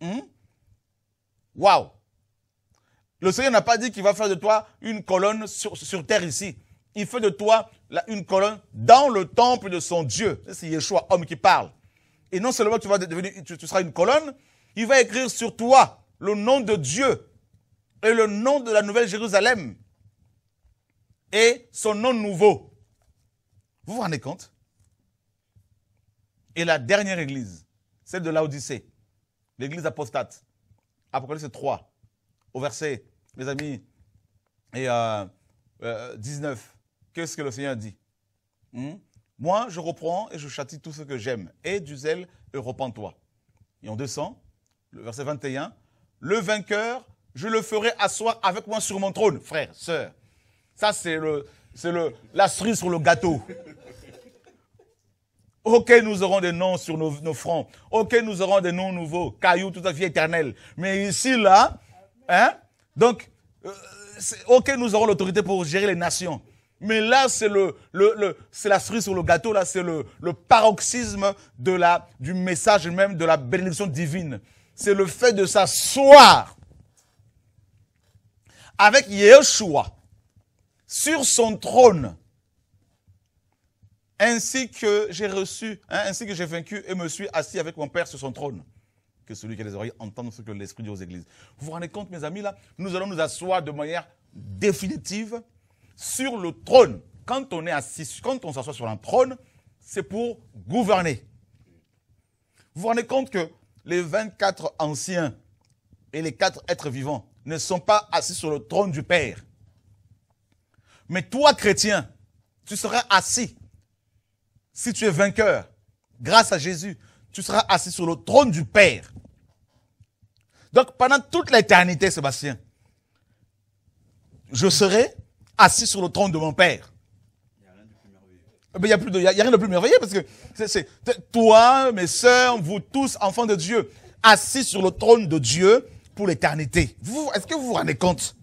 Hmm? Waouh! Wow. Le Seigneur n'a pas dit qu'il va faire de toi une colonne sur, terre ici. Il fait de toi une colonne dans le temple de son Dieu. C'est Yeshua, homme qui parle. Et non seulement tu vas devenir, tu seras une colonne, il va écrire sur toi le nom de Dieu et le nom de la Nouvelle Jérusalem et son nom nouveau. Vous vous rendez compte Et la dernière église, celle de l'Odyssée, l'église apostate, Apocalypse 3, au verset, mes amis, et 19, euh, euh, qu'est-ce que le Seigneur dit hmm? Moi, je reprends et je châtie tout ce que j'aime, et du zèle, et toi Et on descend, le verset 21, le vainqueur je le ferai asseoir avec moi sur mon trône, frère, sœur. Ça, c'est le, c'est le, la cerise sur le gâteau. Ok, nous aurons des noms sur nos, nos fronts. Ok, nous aurons des noms nouveaux, cailloux tout à fait éternels. Mais ici, là, hein, donc, euh, ok, nous aurons l'autorité pour gérer les nations. Mais là, c'est le, le, c'est la cerise sur le gâteau, là, c'est le, le paroxysme de la, du message même de la bénédiction divine. C'est le fait de s'asseoir avec Yeshua sur son trône, ainsi que j'ai reçu, hein, ainsi que j'ai vaincu et me suis assis avec mon Père sur son trône. Que celui qui a les oreilles entende ce que l'Esprit dit aux églises. Vous vous rendez compte, mes amis, là, nous allons nous asseoir de manière définitive sur le trône. Quand on est assis, quand on s'assoit sur un trône, c'est pour gouverner. Vous vous rendez compte que les 24 anciens et les quatre êtres vivants ne sont pas assis sur le trône du Père. Mais toi, chrétien, tu seras assis, si tu es vainqueur, grâce à Jésus, tu seras assis sur le trône du Père. Donc pendant toute l'éternité, Sébastien, je serai assis sur le trône de mon Père. Il n'y a, n'y a, rien de plus merveilleux parce que c'est toi, mes soeurs, vous tous, enfants de Dieu, assis sur le trône de Dieu, pour l'éternité. Vous, est-ce que vous vous rendez compte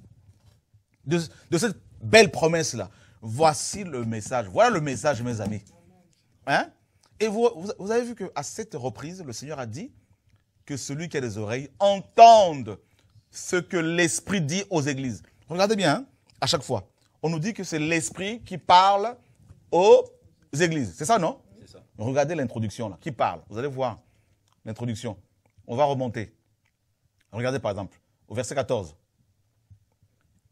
de, cette belle promesse-là Voici le message. Voilà le message, mes amis. Hein? Et vous, vous avez vu qu'à cette reprise, le Seigneur a dit que celui qui a des oreilles entende ce que l'Esprit dit aux églises. Regardez bien, hein, à chaque fois. On nous dit que c'est l'Esprit qui parle aux églises. C'est ça, non Regardez l'introduction, là. Qui parle Vous allez voir l'introduction. On va remonter. Regardez par exemple, au verset 14.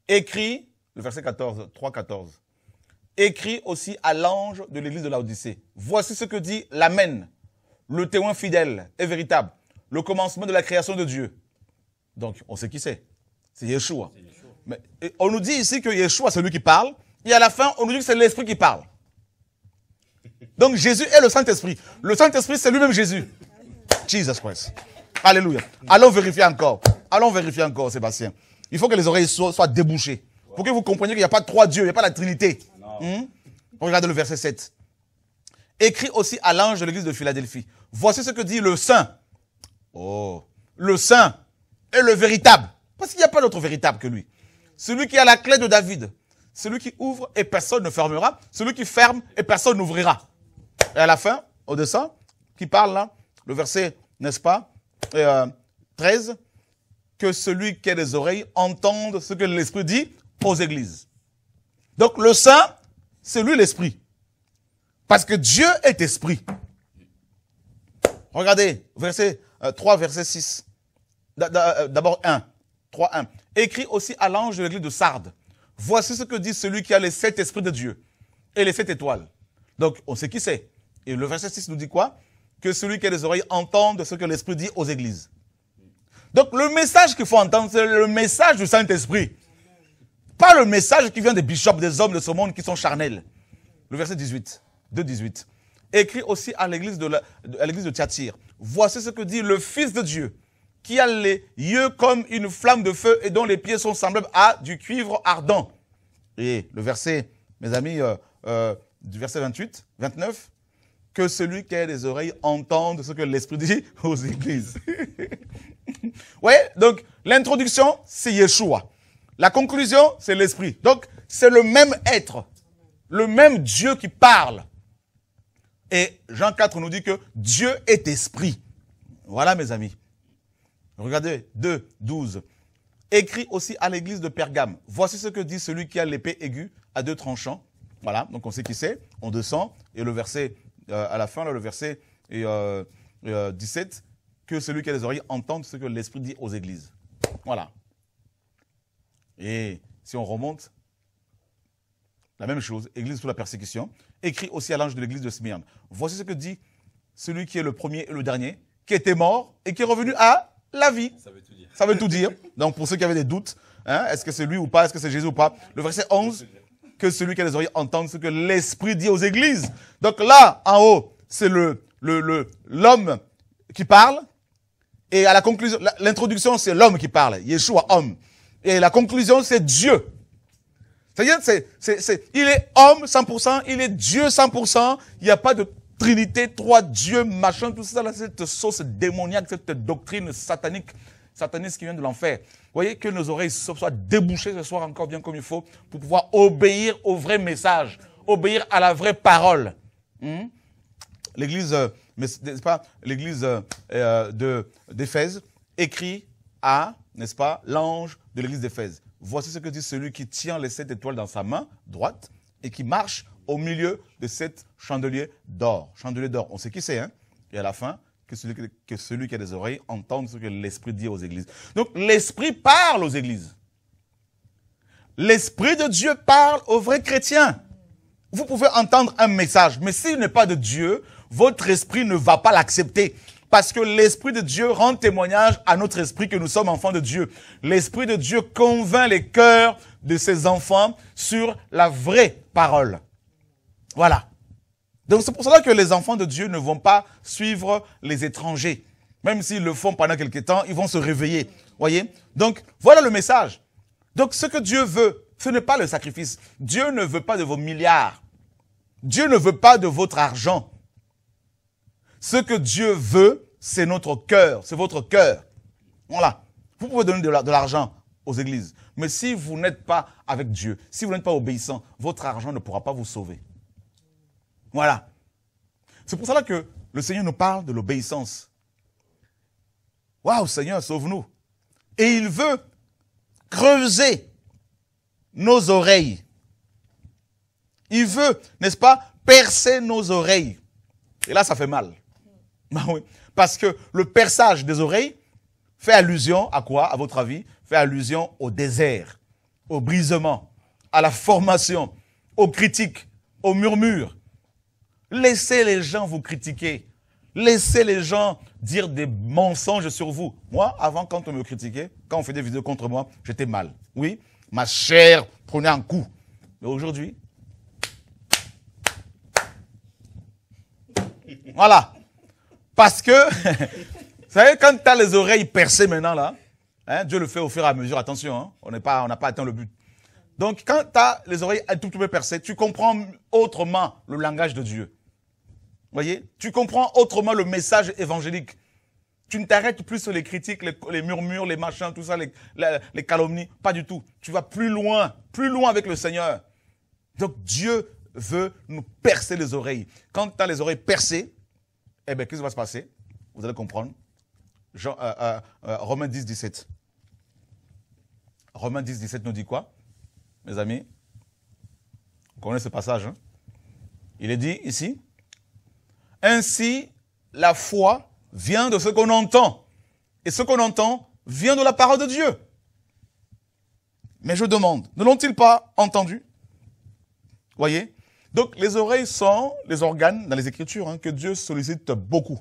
Écrit, le verset 14, 3, 14. Écrit aussi à l'ange de l'église de l'Odyssée. Voici ce que dit l'Amen, le témoin fidèle et véritable, le commencement de la création de Dieu. Donc, on sait qui c'est. C'est Yeshua. Mais on nous dit ici que Yeshua, c'est lui qui parle. Et à la fin, on nous dit que c'est l'Esprit qui parle. Donc Jésus est le Saint-Esprit. Le Saint-Esprit, c'est lui-même Jésus. Jesus Christ. Alléluia. Allons vérifier encore. Allons vérifier encore, Sébastien. Il faut que les oreilles soient, débouchées. Pour que vous compreniez qu'il n'y a pas trois dieux, il n'y a pas la Trinité. Hmm? Regardez le verset 7. Écrit aussi à l'ange de l'église de Philadelphie. Voici ce que dit le saint. Oh. Le saint est le véritable. Parce qu'il n'y a pas d'autre véritable que lui. Celui qui a la clé de David. Celui qui ouvre et personne ne fermera. Celui qui ferme et personne n'ouvrira. Et à la fin, au dessin, qui parle là, le verset, n'est-ce pas 13, que celui qui a des oreilles entende ce que l'Esprit dit aux églises. Donc le Saint, c'est lui l'Esprit. Parce que Dieu est Esprit. Regardez, verset 3, euh, verset 6. Euh, d'abord 1, 3, 1. Écrit aussi à l'ange de l'église de Sardes. Voici ce que dit celui qui a les sept esprits de Dieu et les sept étoiles. Donc, on sait qui c'est. Et le verset 6 nous dit quoi que celui qui a des oreilles entende ce que l'Esprit dit aux églises. Donc le message qu'il faut entendre, c'est le message du Saint-Esprit. Pas le message qui vient des bishops, des hommes de ce monde qui sont charnels. Le verset 18, 2, 18. Écrit aussi à l'église de, de Voici ce que dit le Fils de Dieu, qui a les yeux comme une flamme de feu et dont les pieds sont semblables à du cuivre ardent. Et le verset, mes amis, euh, euh, du verset 28, 29, que celui qui a des oreilles entende ce que l'Esprit dit aux églises. Oui, Donc, l'introduction, c'est Yeshua. La conclusion, c'est l'Esprit. Donc, c'est le même être, le même Dieu qui parle. Et Jean 4 nous dit que Dieu est esprit. Voilà, mes amis. Regardez, 2, 12. Écrit aussi à l'église de Pergame. Voici ce que dit celui qui a l'épée aiguë à deux tranchants. Voilà, donc on sait qui c'est, on descend, et le verset euh, à la fin, le verset et, 17, euh, euh, que celui qui a les oreilles entende ce que l'Esprit dit aux églises. Voilà. Et si on remonte, la même chose, Église sous la persécution, écrit aussi à l'ange de l'Église de Smyrne. Voici ce que dit celui qui est le premier et le dernier, qui était mort et qui est revenu à la vie. Ça veut tout dire. Ça veut tout dire. Donc pour ceux qui avaient des doutes, hein, est-ce que c'est lui ou pas, est-ce que c'est Jésus ou pas, le verset 11 que celui qui a les ce que l'Esprit dit aux églises. Donc là, en haut, c'est le, l'homme qui parle. Et à la conclusion, l'introduction, c'est l'homme qui parle. Yeshua, homme. Et la conclusion, c'est Dieu. C'est-à-dire, c'est, c'est, c'est, il est homme 100%, il est Dieu 100%. Il n'y a pas de Trinité, trois dieux, machin, tout ça, là, cette sauce démoniaque, cette doctrine satanique, sataniste qui vient de l'enfer. Voyez que nos oreilles soient débouchées ce soir encore bien comme il faut pour pouvoir obéir au vrai message, obéir à la vraie parole. Hmm? l'église, euh, nest pas, l'église euh, euh, d'Éphèse écrit à, n'est-ce pas, l'ange de l'église d'Éphèse. Voici ce que dit celui qui tient les sept étoiles dans sa main droite et qui marche au milieu de sept chandeliers d'or. Chandeliers d'or, on sait qui c'est, hein Et à la fin, que celui, qui a des oreilles entende ce que l'Esprit dit aux églises. Donc l'Esprit parle aux églises. L'Esprit de Dieu parle aux vrais chrétiens. Vous pouvez entendre un message, mais s'il n'est pas de Dieu, votre esprit ne va pas l'accepter. Parce que l'Esprit de Dieu rend témoignage à notre esprit que nous sommes enfants de Dieu. L'Esprit de Dieu convainc les cœurs de ses enfants sur la vraie parole. Voilà. Donc c'est pour cela que les enfants de Dieu ne vont pas suivre les étrangers. Même s'ils le font pendant quelques temps, ils vont se réveiller. Voyez Donc voilà le message. Donc ce que Dieu veut, ce n'est pas le sacrifice. Dieu ne veut pas de vos milliards. Dieu ne veut pas de votre argent. Ce que Dieu veut, c'est notre cœur, c'est votre cœur. Voilà. Vous pouvez donner de l'argent aux églises. Mais si vous n'êtes pas avec Dieu, si vous n'êtes pas obéissant, votre argent ne pourra pas vous sauver. Voilà. C'est pour cela que le Seigneur nous parle de l'obéissance. Waouh, Seigneur, sauve-nous. Et il veut creuser nos oreilles. Il veut, n'est-ce pas, percer nos oreilles. Et là, ça fait mal. Bah oui. Parce que le perçage des oreilles fait allusion à quoi, à votre avis Fait allusion au désert, au brisement, à la formation, aux critiques, aux murmures, Laissez les gens vous critiquer. Laissez les gens dire des mensonges sur vous. Moi, avant, quand on me critiquait, quand on fait des vidéos contre moi, j'étais mal. Oui, ma chair prenait un coup. Mais aujourd'hui, voilà. Parce que, vous savez, quand tu as les oreilles percées maintenant, là, hein, Dieu le fait au fur et à mesure, attention, hein. on n'a pas atteint le but. Donc, quand tu as les oreilles un tout petit percées, tu comprends autrement le langage de Dieu voyez Tu comprends autrement le message évangélique. Tu ne t'arrêtes plus sur les critiques, les, murmures, les machins, tout ça, les, calomnies. Pas du tout. Tu vas plus loin, plus loin avec le Seigneur. Donc Dieu veut nous percer les oreilles. Quand tu as les oreilles percées, eh bien, qu'est-ce qui va se passer Vous allez comprendre. Jean, euh, euh, euh, Romains 10, 17. Romains 10, 17 nous dit quoi Mes amis, vous connaissez ce passage. Hein? Il est dit ici, ainsi, la foi vient de ce qu'on entend. Et ce qu'on entend vient de la parole de Dieu. Mais je demande, ne l'ont-ils pas entendu Voyez Donc les oreilles sont les organes dans les Écritures hein, que Dieu sollicite beaucoup.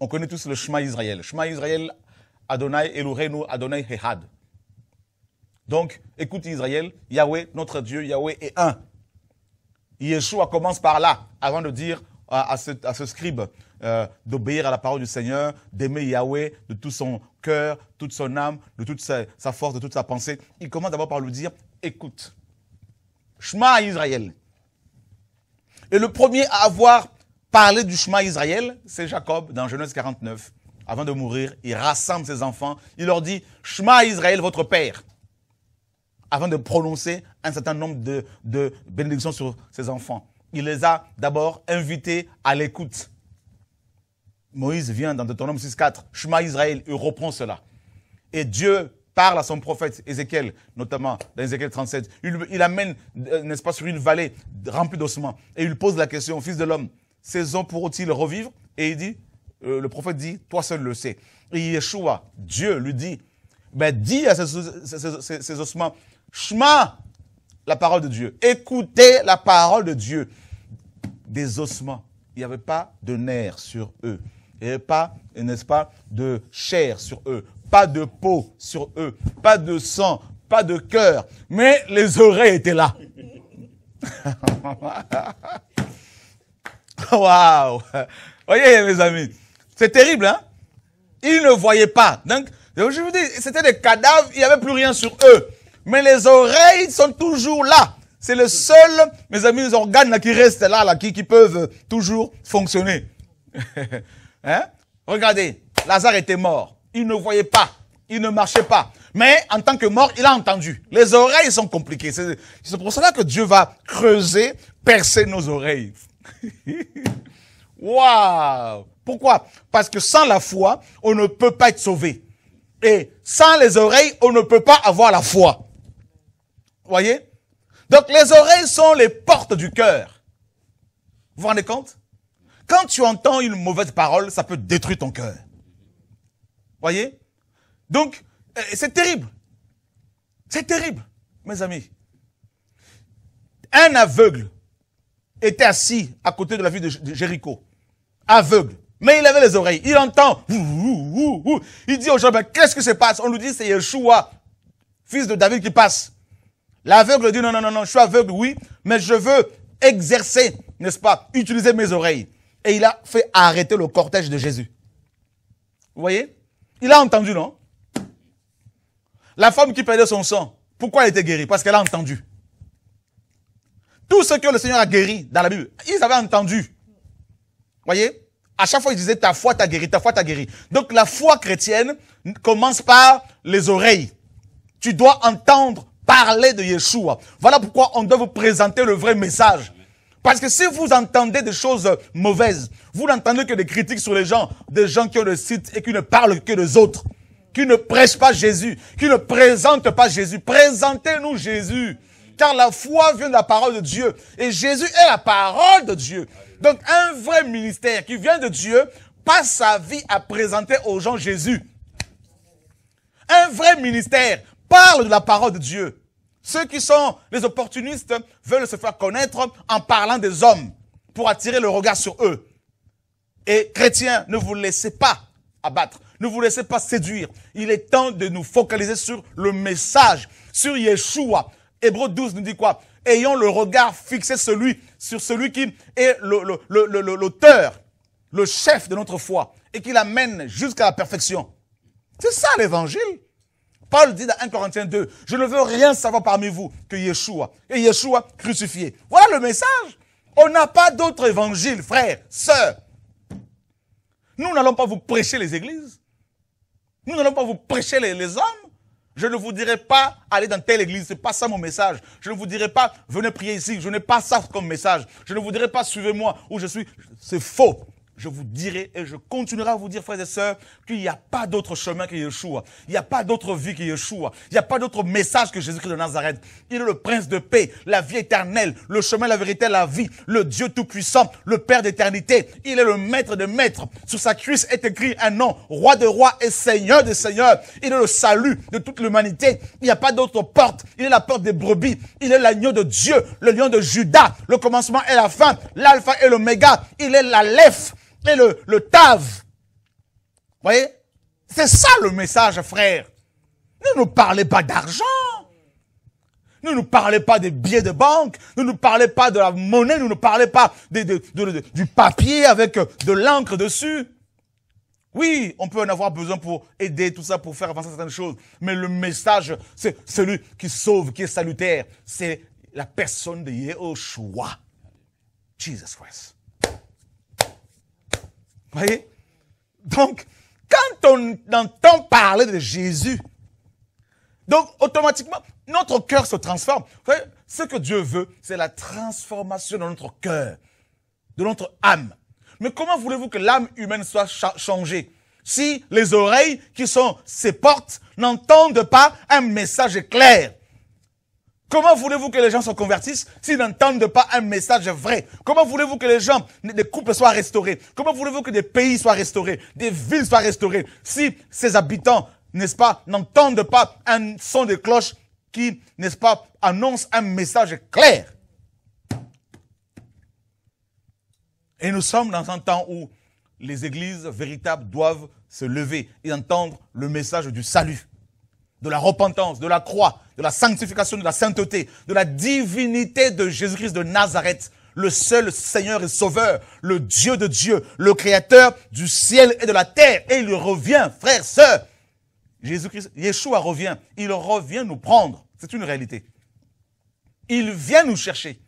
On connaît tous le Shema Israël. Shema Israël, Adonai Eloheinu, Adonai Hehad. Donc, écoute Israël, Yahweh, notre Dieu, Yahweh est un. Yeshua commence par là, avant de dire à, ce, scribe euh, d'obéir à la parole du Seigneur, d'aimer Yahweh de tout son cœur, toute son âme, de toute sa, force, de toute sa pensée. Il commence d'abord par lui dire, écoute, Shema Israël. Et le premier à avoir parlé du Shema Israël, c'est Jacob dans Genèse 49. Avant de mourir, il rassemble ses enfants, il leur dit, Shema Israël, votre père avant de prononcer un certain nombre de bénédictions sur ses enfants il les a d'abord invités à l'écoute. Moïse vient dans Deutéronome 6.4, Shema Israël, il reprend cela. Et Dieu parle à son prophète Ézéchiel, notamment dans Ézéchiel 37. Il, amène, euh, n'est-ce pas, sur une vallée remplie d'ossements. Et il pose la question, fils de l'homme, ces hommes pourront-ils revivre Et il dit, euh, le prophète dit, toi seul le sais. Et Yeshua, Dieu lui dit, ben, dis à ces, ossements, Shema, la parole de Dieu. Écoutez la parole de Dieu des ossements. Il n'y avait pas de nerfs sur eux. Il n'y avait pas, n'est-ce pas, de chair sur eux. Pas de peau sur eux. Pas de sang. Pas de cœur. Mais les oreilles étaient là. Waouh Voyez, mes amis, c'est terrible, hein Ils ne voyaient pas. Donc, je vous dis, c'était des cadavres, il n'y avait plus rien sur eux. Mais les oreilles sont toujours là. C'est le seul, mes amis, les organes qui restent là, là qui, peuvent toujours fonctionner. Hein? Regardez, Lazare était mort. Il ne voyait pas. Il ne marchait pas. Mais en tant que mort, il a entendu. Les oreilles sont compliquées. C'est pour cela que Dieu va creuser, percer nos oreilles. Waouh Pourquoi Parce que sans la foi, on ne peut pas être sauvé. Et sans les oreilles, on ne peut pas avoir la foi. Voyez donc les oreilles sont les portes du cœur. Vous vous rendez compte Quand tu entends une mauvaise parole, ça peut détruire ton cœur. Voyez Donc, euh, c'est terrible. C'est terrible, mes amis. Un aveugle était assis à côté de la ville de Jéricho. Aveugle. Mais il avait les oreilles. Il entend. Il dit aux gens, ben, qu'est-ce qui se passe On lui dit, c'est Yeshua, fils de David qui passe. L'aveugle dit non, non, non, non, je suis aveugle, oui, mais je veux exercer, n'est-ce pas, utiliser mes oreilles. Et il a fait arrêter le cortège de Jésus. Vous voyez Il a entendu, non La femme qui perdait son sang, pourquoi elle était guérie Parce qu'elle a entendu. Tout ce que le Seigneur a guéri dans la Bible, ils avaient entendu. Vous voyez à chaque fois, il disait, ta foi t'a guéri, ta foi t'a guéri. Donc, la foi chrétienne commence par les oreilles. Tu dois entendre parler de Yeshua. Voilà pourquoi on doit vous présenter le vrai message. Parce que si vous entendez des choses mauvaises, vous n'entendez que des critiques sur les gens, des gens qui ont le site et qui ne parlent que des autres, qui ne prêchent pas Jésus, qui ne présentent pas Jésus. Présentez-nous Jésus. Car la foi vient de la parole de Dieu. Et Jésus est la parole de Dieu. Donc un vrai ministère qui vient de Dieu passe sa vie à présenter aux gens Jésus. Un vrai ministère parle de la parole de Dieu. Ceux qui sont les opportunistes veulent se faire connaître en parlant des hommes pour attirer le regard sur eux. Et chrétiens, ne vous laissez pas abattre, ne vous laissez pas séduire. Il est temps de nous focaliser sur le message, sur Yeshua. Hébreu 12 nous dit quoi Ayons le regard fixé celui, sur celui qui est l'auteur, le, le chef de notre foi, et qui l'amène jusqu'à la perfection. C'est ça l'évangile. Paul dit dans 1 Corinthiens 2, je ne veux rien savoir parmi vous que Yeshua. Et Yeshua crucifié. Voilà le message. On n'a pas d'autre évangile, frères, sœurs. Nous n'allons pas vous prêcher les églises. Nous n'allons pas vous prêcher les, hommes. Je ne vous dirai pas allez dans telle église, c'est pas ça mon message. Je ne vous dirai pas venez prier ici, je n'ai pas ça comme message. Je ne vous dirai pas suivez-moi où je suis. C'est faux je vous dirai et je continuerai à vous dire, frères et sœurs, qu'il n'y a pas d'autre chemin que Yeshua. Il n'y a pas d'autre vie que Yeshua. Il n'y a pas d'autre message que Jésus-Christ de Nazareth. Il est le prince de paix, la vie éternelle, le chemin, la vérité, la vie, le Dieu tout-puissant, le Père d'éternité. Il est le maître de maîtres. Sur sa cuisse est écrit un nom, roi de rois et seigneur de seigneurs. Il est le salut de toute l'humanité. Il n'y a pas d'autre porte. Il est la porte des brebis. Il est l'agneau de Dieu, le lion de Judas, le commencement et la fin, l'alpha et l'oméga. Il est l'aleph et le, le voyez C'est ça le message, frère. Ne nous parlez pas d'argent. Ne nous parlez pas des billets de banque. Ne nous parlez pas de la monnaie. Ne nous parlez pas de, du papier avec euh, de l'encre dessus. Oui, on peut en avoir besoin pour aider tout ça, pour faire avancer certaines choses. Mais le message, c'est celui qui sauve, qui est salutaire. C'est la personne de Yehoshua. Jesus Christ voyez Donc, quand on entend parler de Jésus, donc automatiquement, notre cœur se transforme. ce que Dieu veut, c'est la transformation de notre cœur, de notre âme. Mais comment voulez-vous que l'âme humaine soit changée si les oreilles qui sont ses portes n'entendent pas un message clair Comment voulez-vous que les gens se convertissent s'ils n'entendent pas un message vrai Comment voulez-vous que les gens, des couples soient restaurés Comment voulez-vous que des pays soient restaurés, des villes soient restaurées si ces habitants, n'est-ce pas, n'entendent pas un son de cloche qui, n'est-ce pas, annonce un message clair Et nous sommes dans un temps où les églises véritables doivent se lever et entendre le message du salut de la repentance, de la croix, de la sanctification, de la sainteté, de la divinité de Jésus-Christ de Nazareth, le seul Seigneur et Sauveur, le Dieu de Dieu, le Créateur du ciel et de la terre. Et il revient, frères, sœurs. Jésus-Christ, Yeshua revient. Il revient nous prendre. C'est une réalité. Il vient nous chercher.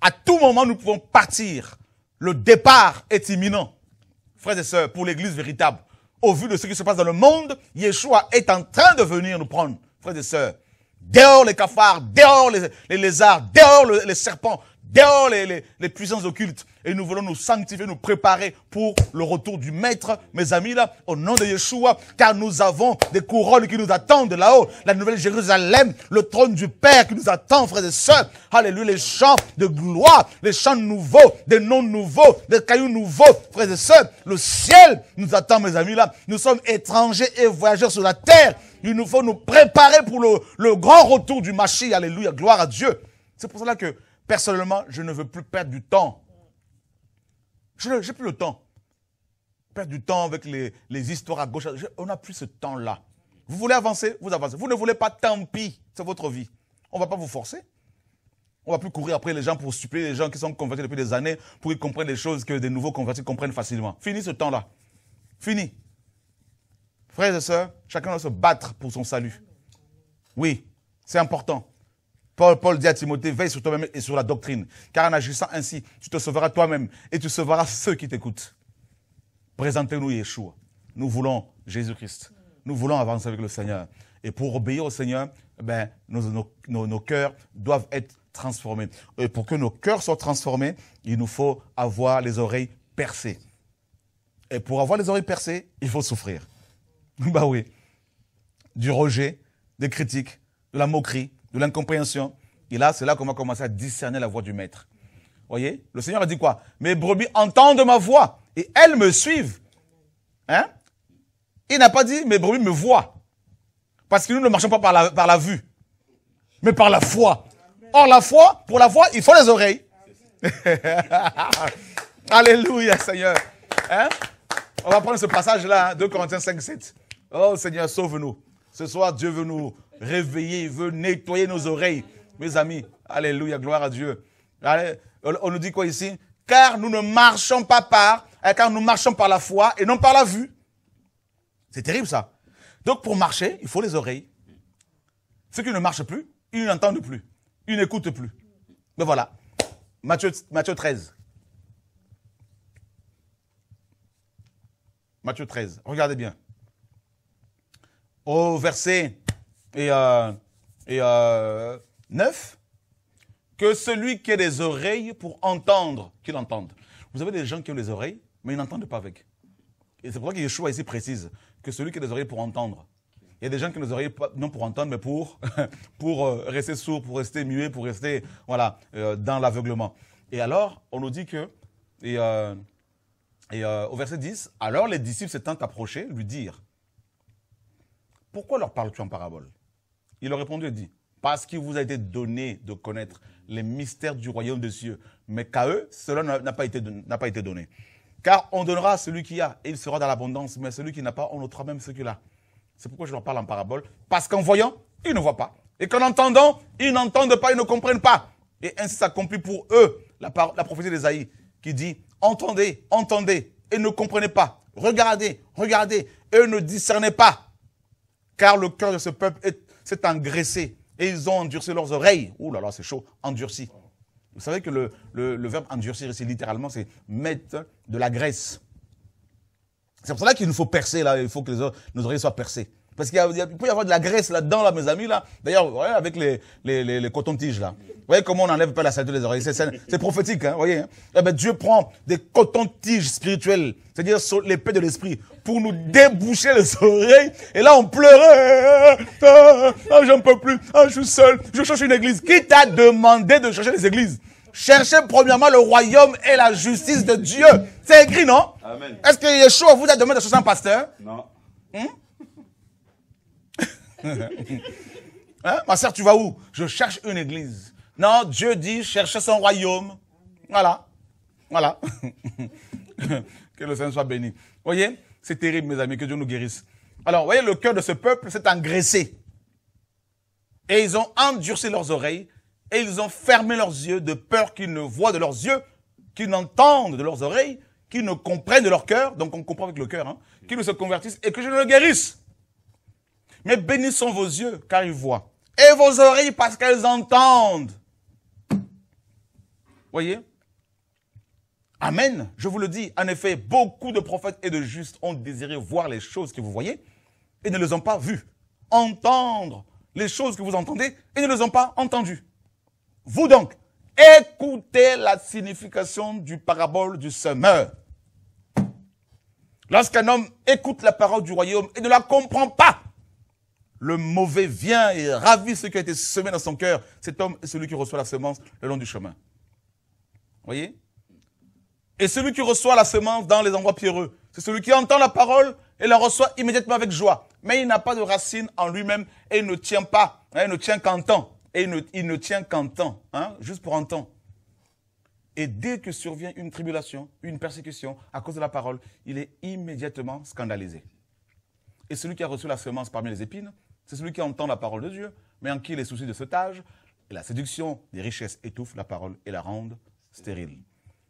À tout moment, nous pouvons partir. Le départ est imminent. Frères et sœurs, pour l'Église véritable, au vu de ce qui se passe dans le monde, Yeshua est en train de venir nous prendre, frères et sœurs. Dehors les cafards, dehors les, lézards, dehors les serpents, dehors les, les puissances occultes, et nous voulons nous sanctifier, nous préparer pour le retour du Maître, mes amis, là, au nom de Yeshua, car nous avons des couronnes qui nous attendent là-haut, la nouvelle Jérusalem, le trône du Père qui nous attend, frères et sœurs. Alléluia, les chants de gloire, les chants nouveaux, des noms nouveaux, des cailloux nouveaux, frères et sœurs. Le ciel nous attend, mes amis, là. Nous sommes étrangers et voyageurs sur la terre. Il nous faut nous préparer pour le, le grand retour du Machi. Alléluia, gloire à Dieu. C'est pour cela que, personnellement, je ne veux plus perdre du temps je n'ai plus le temps. Perdre du temps avec les, histoires à gauche. on n'a plus ce temps-là. Vous voulez avancer, vous avancez. Vous ne voulez pas, tant pis. C'est votre vie. On ne va pas vous forcer. On ne va plus courir après les gens pour supplier les gens qui sont convertis depuis des années pour qu'ils comprennent des choses que des nouveaux convertis comprennent facilement. Fini ce temps-là. Fini. Frères et sœurs, chacun doit se battre pour son salut. Oui, c'est important. Paul, dit à Timothée, veille sur toi-même et sur la doctrine, car en agissant ainsi, tu te sauveras toi-même et tu sauveras ceux qui t'écoutent. Présentez-nous Yeshua. Nous voulons Jésus-Christ. Nous voulons avancer avec le Seigneur. Et pour obéir au Seigneur, eh ben, nos, nos, nos, cœurs doivent être transformés. Et pour que nos cœurs soient transformés, il nous faut avoir les oreilles percées. Et pour avoir les oreilles percées, il faut souffrir. bah oui. Du rejet, des critiques, de la moquerie, de l'incompréhension. Et là, c'est là qu'on va commencer à discerner la voix du maître. Voyez Le Seigneur a dit quoi Mes brebis entendent ma voix et elles me suivent. Hein Il n'a pas dit mes brebis me voient. Parce que nous ne marchons pas par la, par la vue, mais par la foi. Or, la foi, pour la foi, il faut les oreilles. Alléluia, Seigneur. Hein? On va prendre ce passage-là, 2 hein, Corinthiens 5, 7. Oh Seigneur, sauve-nous. Ce soir, Dieu veut nous réveiller, il veut nettoyer nos oreilles. Mes amis, alléluia, gloire à Dieu. Allez, on nous dit quoi ici Car nous ne marchons pas par, hein, car nous marchons par la foi et non par la vue. C'est terrible ça. Donc pour marcher, il faut les oreilles. Ceux qui ne marchent plus, ils n'entendent plus, ils n'écoutent plus. Mais voilà. Matthieu, Matthieu 13. Matthieu 13, regardez bien. Au verset et, 9, euh, euh, que celui qui a des oreilles pour entendre, qu'il entende. Vous avez des gens qui ont les oreilles, mais ils n'entendent pas avec. Et c'est pour ça que Yeshua ici précise que celui qui a des oreilles pour entendre. Il y a des gens qui ont des oreilles, non pour entendre, mais pour, pour euh, rester sourd, pour rester muet, pour rester voilà, dans l'aveuglement. Et alors, on nous dit que, et, au verset 10, alors les disciples s'étant approchés, lui dirent Pourquoi leur parles-tu en parabole il leur répondu et dit, parce qu'il vous a été donné de connaître les mystères du royaume des cieux, mais qu'à eux, cela n'a pas, été, donné. Car on donnera à celui qui a, et il sera dans l'abondance, mais celui qui n'a pas, on notera même ce qu'il a. C'est pourquoi je leur parle en parabole, parce qu'en voyant, ils ne voient pas, et qu'en entendant, ils n'entendent pas, ils ne comprennent pas. Et ainsi s'accomplit pour eux la, la prophétie d'Esaïe qui dit, entendez, entendez, et ne comprenez pas, regardez, regardez, et ne discernez pas, car le cœur de ce peuple est c'est engraissé et ils ont endurci leurs oreilles. Ouh là là, c'est chaud, endurci. Vous savez que le, verbe endurcir ici, littéralement, c'est mettre de la graisse. C'est pour cela qu'il nous faut percer, il faut que les nos oreilles soient percées. Parce qu'il peut y avoir de la graisse là-dedans, là, mes amis, là. D'ailleurs, voyez, avec les, les, les, les cotons-tiges, là. Vous voyez comment on n'enlève pas la saleté des oreilles. C'est prophétique, hein, voyez. Hein. Eh ben Dieu prend des cotons-tiges spirituels, c'est-à-dire l'épée de l'esprit, pour nous déboucher les oreilles. Et là, on pleurait. Ah, eh, eh, eh, j'en peux plus. Ah, je suis seul. Je cherche une église. Qui t'a demandé de chercher des églises? Cherchez premièrement le royaume et la justice de Dieu. C'est écrit, non? Amen. Est-ce que Yeshua vous a demandé de chercher un pasteur? Non. Hmm? Hein, ma sœur, tu vas où Je cherche une église. Non, Dieu dit, cherche son royaume. Voilà. Voilà. que le Seigneur soit béni. Voyez, c'est terrible, mes amis, que Dieu nous guérisse. Alors, voyez, le cœur de ce peuple s'est engraissé. Et ils ont endurci leurs oreilles et ils ont fermé leurs yeux de peur qu'ils ne voient de leurs yeux, qu'ils n'entendent de leurs oreilles, qu'ils ne comprennent de leur cœur, donc on comprend avec le cœur, hein, qu'ils ne se convertissent et que je ne le guérisse. Mais bénis sont vos yeux, car ils voient. Et vos oreilles, parce qu'elles entendent. Voyez Amen. Je vous le dis. En effet, beaucoup de prophètes et de justes ont désiré voir les choses que vous voyez et ne les ont pas vues. Entendre les choses que vous entendez et ne les ont pas entendues. Vous donc, écoutez la signification du parabole du semeur. Lorsqu'un homme écoute la parole du royaume et ne la comprend pas, le mauvais vient et ravit ce qui a été semé dans son cœur. Cet homme est celui qui reçoit la semence le long du chemin. Voyez Et celui qui reçoit la semence dans les endroits pierreux, c'est celui qui entend la parole et la reçoit immédiatement avec joie. Mais il n'a pas de racine en lui-même et il ne tient pas, hein, il ne tient qu'en temps. Et il ne, tient qu'en temps, hein, juste pour un temps. Et dès que survient une tribulation, une persécution à cause de la parole, il est immédiatement scandalisé. Et celui qui a reçu la semence parmi les épines, c'est celui qui entend la parole de Dieu, mais en qui les soucis de ce âge et la séduction des richesses étouffent la parole et la rendent stérile.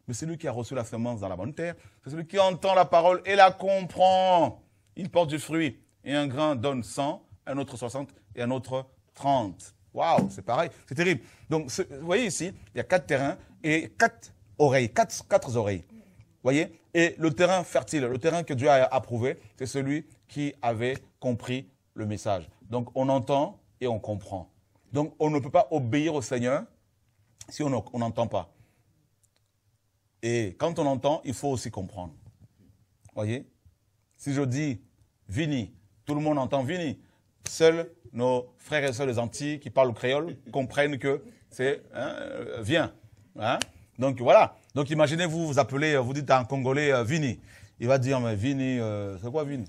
Mais celui qui a reçu la semence dans la bonne terre, c'est celui qui entend la parole et la comprend. Il porte du fruit et un grain donne 100, un autre 60 et un autre 30. Waouh, c'est pareil, c'est terrible. Donc, vous voyez ici, il y a quatre terrains et quatre oreilles, quatre, quatre oreilles. Vous voyez Et le terrain fertile, le terrain que Dieu a approuvé, c'est celui qui avait compris le message. Donc on entend et on comprend. Donc on ne peut pas obéir au Seigneur si on n'entend pas. Et quand on entend, il faut aussi comprendre. Voyez Si je dis Vini, tout le monde entend Vini. Seuls nos frères et sœurs des Antilles qui parlent créole comprennent que c'est hein, hein, Donc voilà. Donc imaginez vous vous appelez, vous dites à un Congolais euh, Vini. Il va dire mais Vini, euh, c'est quoi Vini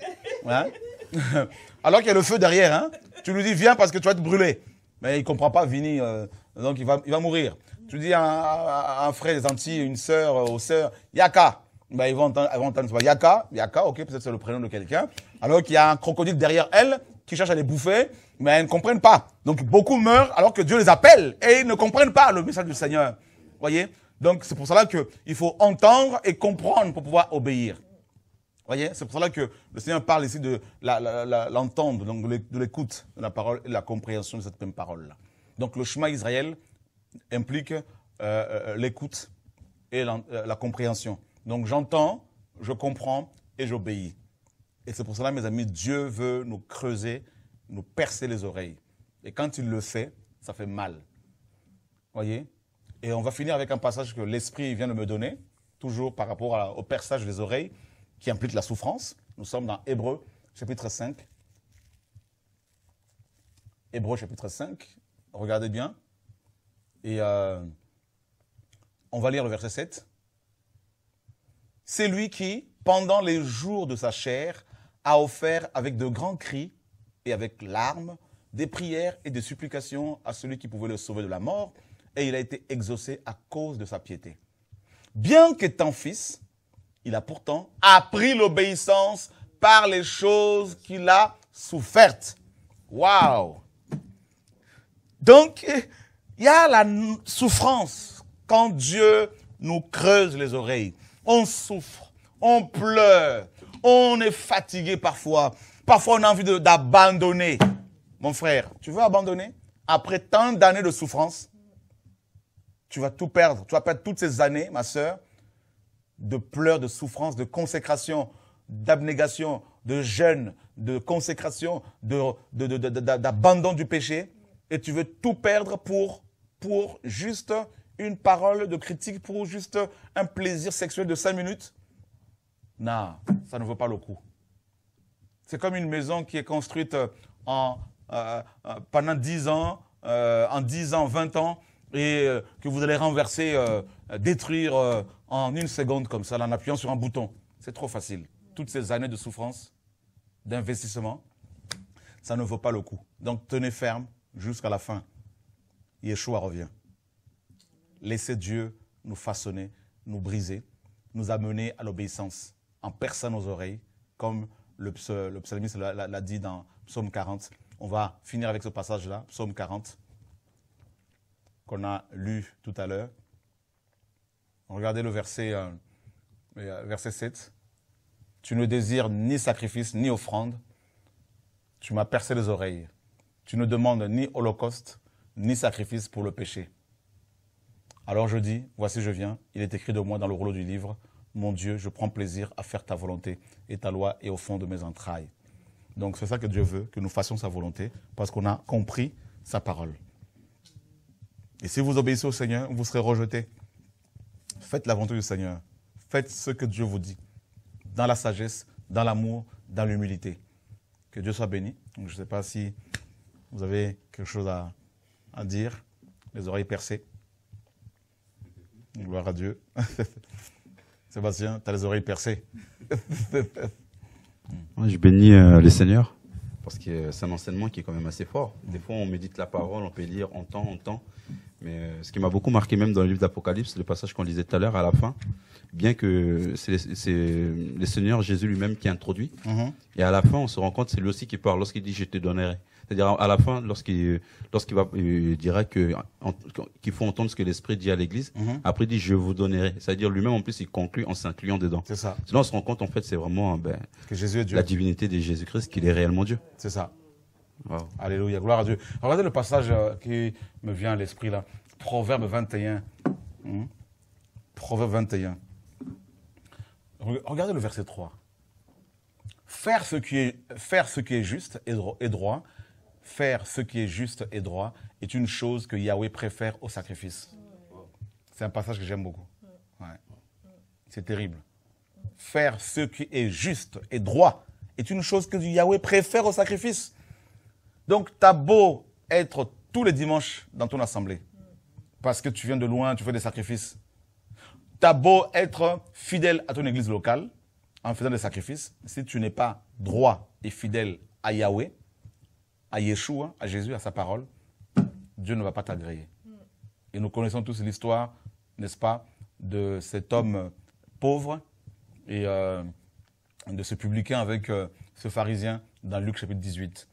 hein? Alors qu'il y a le feu derrière, hein. Tu lui dis, viens parce que tu vas te brûler. Mais il comprend pas, Vini, euh, donc il va, il va mourir. Tu dis à un, frère des Antilles, une sœur, euh, aux sœurs, Yaka. Ben, ils vont entendre, ils vont entendre Yaka, Yaka, ok, peut-être c'est le prénom de quelqu'un. Alors qu'il y a un crocodile derrière elle qui cherche à les bouffer, mais elles ne comprennent pas. Donc beaucoup meurent alors que Dieu les appelle et ils ne comprennent pas le message du Seigneur. Voyez? Donc c'est pour cela qu'il faut entendre et comprendre pour pouvoir obéir voyez, c'est pour cela que le Seigneur parle ici de l'entendre, donc de l'écoute de la parole et de la compréhension de cette même parole-là. Donc le chemin Israël implique euh, euh, l'écoute et euh, la, compréhension. Donc j'entends, je comprends et j'obéis. Et c'est pour cela, mes amis, Dieu veut nous creuser, nous percer les oreilles. Et quand il le fait, ça fait mal. Voyez Et on va finir avec un passage que l'Esprit vient de me donner, toujours par rapport au perçage des oreilles qui implique la souffrance. Nous sommes dans Hébreu chapitre 5. Hébreu chapitre 5, regardez bien. Et euh, on va lire le verset 7. C'est lui qui, pendant les jours de sa chair, a offert avec de grands cris et avec larmes des prières et des supplications à celui qui pouvait le sauver de la mort, et il a été exaucé à cause de sa piété. Bien qu'étant fils, il a pourtant appris l'obéissance par les choses qu'il a souffertes. Waouh! Donc, il y a la souffrance quand Dieu nous creuse les oreilles. On souffre, on pleure, on est fatigué parfois. Parfois, on a envie d'abandonner. Mon frère, tu veux abandonner Après tant d'années de souffrance, tu vas tout perdre. Tu vas perdre toutes ces années, ma soeur, de pleurs, de souffrances, de consécration, d'abnégation, de jeûne, de consécration, d'abandon du péché, et tu veux tout perdre pour, pour juste une parole de critique, pour juste un plaisir sexuel de cinq minutes. Non, ça ne vaut pas le coup. C'est comme une maison qui est construite euh, en, euh, euh, pendant dix ans, en dix ans, vingt ans, et euh, que vous allez renverser, euh, détruire euh, en une seconde comme ça, en appuyant sur un bouton. C'est trop facile. Toutes ces années de souffrance, d'investissement, ça ne vaut pas le coup. Donc tenez ferme jusqu'à la fin. Yeshua revient. Laissez Dieu nous façonner, nous briser, nous amener à l'obéissance en personne nos oreilles, comme le, psalmiste l'a dit dans Psaume 40. On va finir avec ce passage-là, Psaume 40 qu'on a lu tout à l'heure. Regardez le verset, euh, euh, verset 7. Tu ne désires ni sacrifice ni offrande. Tu m'as percé les oreilles. Tu ne demandes ni holocauste ni sacrifice pour le péché. Alors je dis, voici je viens, il est écrit de moi dans le rouleau du livre, mon Dieu, je prends plaisir à faire ta volonté et ta loi est au fond de mes entrailles. Donc c'est ça que Dieu veut, que nous fassions sa volonté, parce qu'on a compris sa parole. Et si vous obéissez au Seigneur, vous serez rejeté. Faites l'aventure du Seigneur. Faites ce que Dieu vous dit, dans la sagesse, dans l'amour, dans l'humilité. Que Dieu soit béni. je ne sais pas si vous avez quelque chose à, dire, les oreilles percées. Gloire à Dieu. Sébastien, tu as les oreilles percées. je bénis euh, les seigneurs parce que euh, c'est un enseignement qui est quand même assez fort. Des fois, on médite la parole, on peut lire en temps, en temps, mais euh, ce qui m'a beaucoup marqué, même dans le livre d'Apocalypse, le passage qu'on disait tout à l'heure à la fin, bien que c'est le Seigneur Jésus lui-même qui introduit, mhm. et à la fin, on se rend compte, c'est lui aussi qui parle lorsqu'il dit Je te donnerai. C'est-à-dire, à la fin, lorsqu'il lorsqu'il va euh, dira que qu'il faut entendre ce que l'Esprit dit à l'Église, mhm. après il dit Je vous donnerai. C'est-à-dire, lui-même, en plus, il conclut en s'incluant dedans. C'est ça. Sinon, on se rend compte, en fait, c'est vraiment euh, ben, que Jésus est la divinité de Jésus-Christ, qu'il est réellement Dieu. C'est ça. Alléluia, gloire à Dieu. Regardez le passage euh, qui me vient à l'esprit là. Proverbe 21. Hmm? Proverbe 21. Regardez le verset 3. Faire ce qui est, faire ce qui est juste et, droit, faire ce qui est juste et droit est une chose que Yahweh préfère au sacrifice. C'est un passage que j'aime beaucoup. C'est terrible. Faire ce qui est juste et droit est une chose que Yahweh préfère au sacrifice. Donc, t'as beau être tous les dimanches dans ton assemblée, parce que tu viens de loin, tu fais des sacrifices. T'as beau être fidèle à ton église locale, en faisant des sacrifices, si tu n'es pas droit et fidèle à Yahweh, à Yeshua, à Jésus, à sa parole, Dieu ne va pas t'agréer. Et nous connaissons tous l'histoire, n'est-ce pas, de cet homme pauvre et euh, de ce publicain avec euh, ce pharisien dans Luc chapitre 18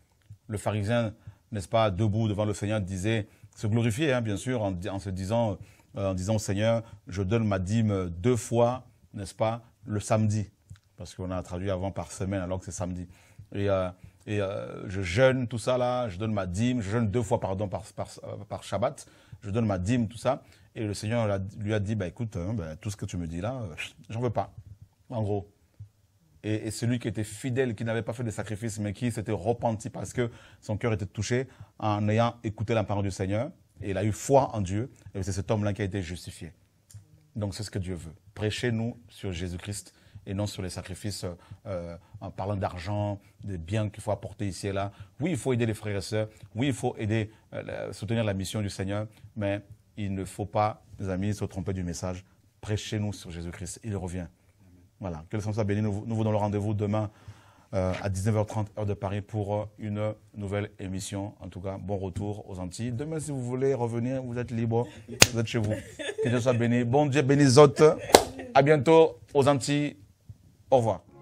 le pharisien, n'est-ce pas, debout devant le Seigneur, disait, se glorifier, hein, bien sûr, en, se disant, euh, en disant au Seigneur, je donne ma dîme deux fois, n'est-ce pas, le samedi, parce qu'on a traduit avant par semaine, alors que c'est samedi. Et, euh, euh, je jeûne tout ça là, je donne ma dîme, je jeûne deux fois, pardon, par, Shabbat, je donne ma dîme, tout ça. Et le Seigneur lui a dit, bah, écoute, hein, bah, tout ce que tu me dis là, j'en veux pas, en gros et, celui qui était fidèle, qui n'avait pas fait de sacrifices, mais qui s'était repenti parce que son cœur était touché en ayant écouté la parole du Seigneur, et il a eu foi en Dieu, et c'est cet homme-là qui a été justifié. Donc c'est ce que Dieu veut. Prêchez-nous sur Jésus-Christ et non sur les sacrifices euh, en parlant d'argent, des biens qu'il faut apporter ici et là. Oui, il faut aider les frères et sœurs. Oui, il faut aider, euh, soutenir la mission du Seigneur. Mais il ne faut pas, mes amis, se tromper du message. Prêchez-nous sur Jésus-Christ. Il revient. Voilà, que le soit béni. Nous, vous donnons rendez-vous demain euh, à 19h30 heure de Paris pour euh, une nouvelle émission. En tout cas, bon retour aux Antilles. Demain, si vous voulez revenir, vous êtes libre, vous êtes chez vous. Que Dieu soit béni. Bon Dieu bénisse À bientôt aux Antilles. Au revoir.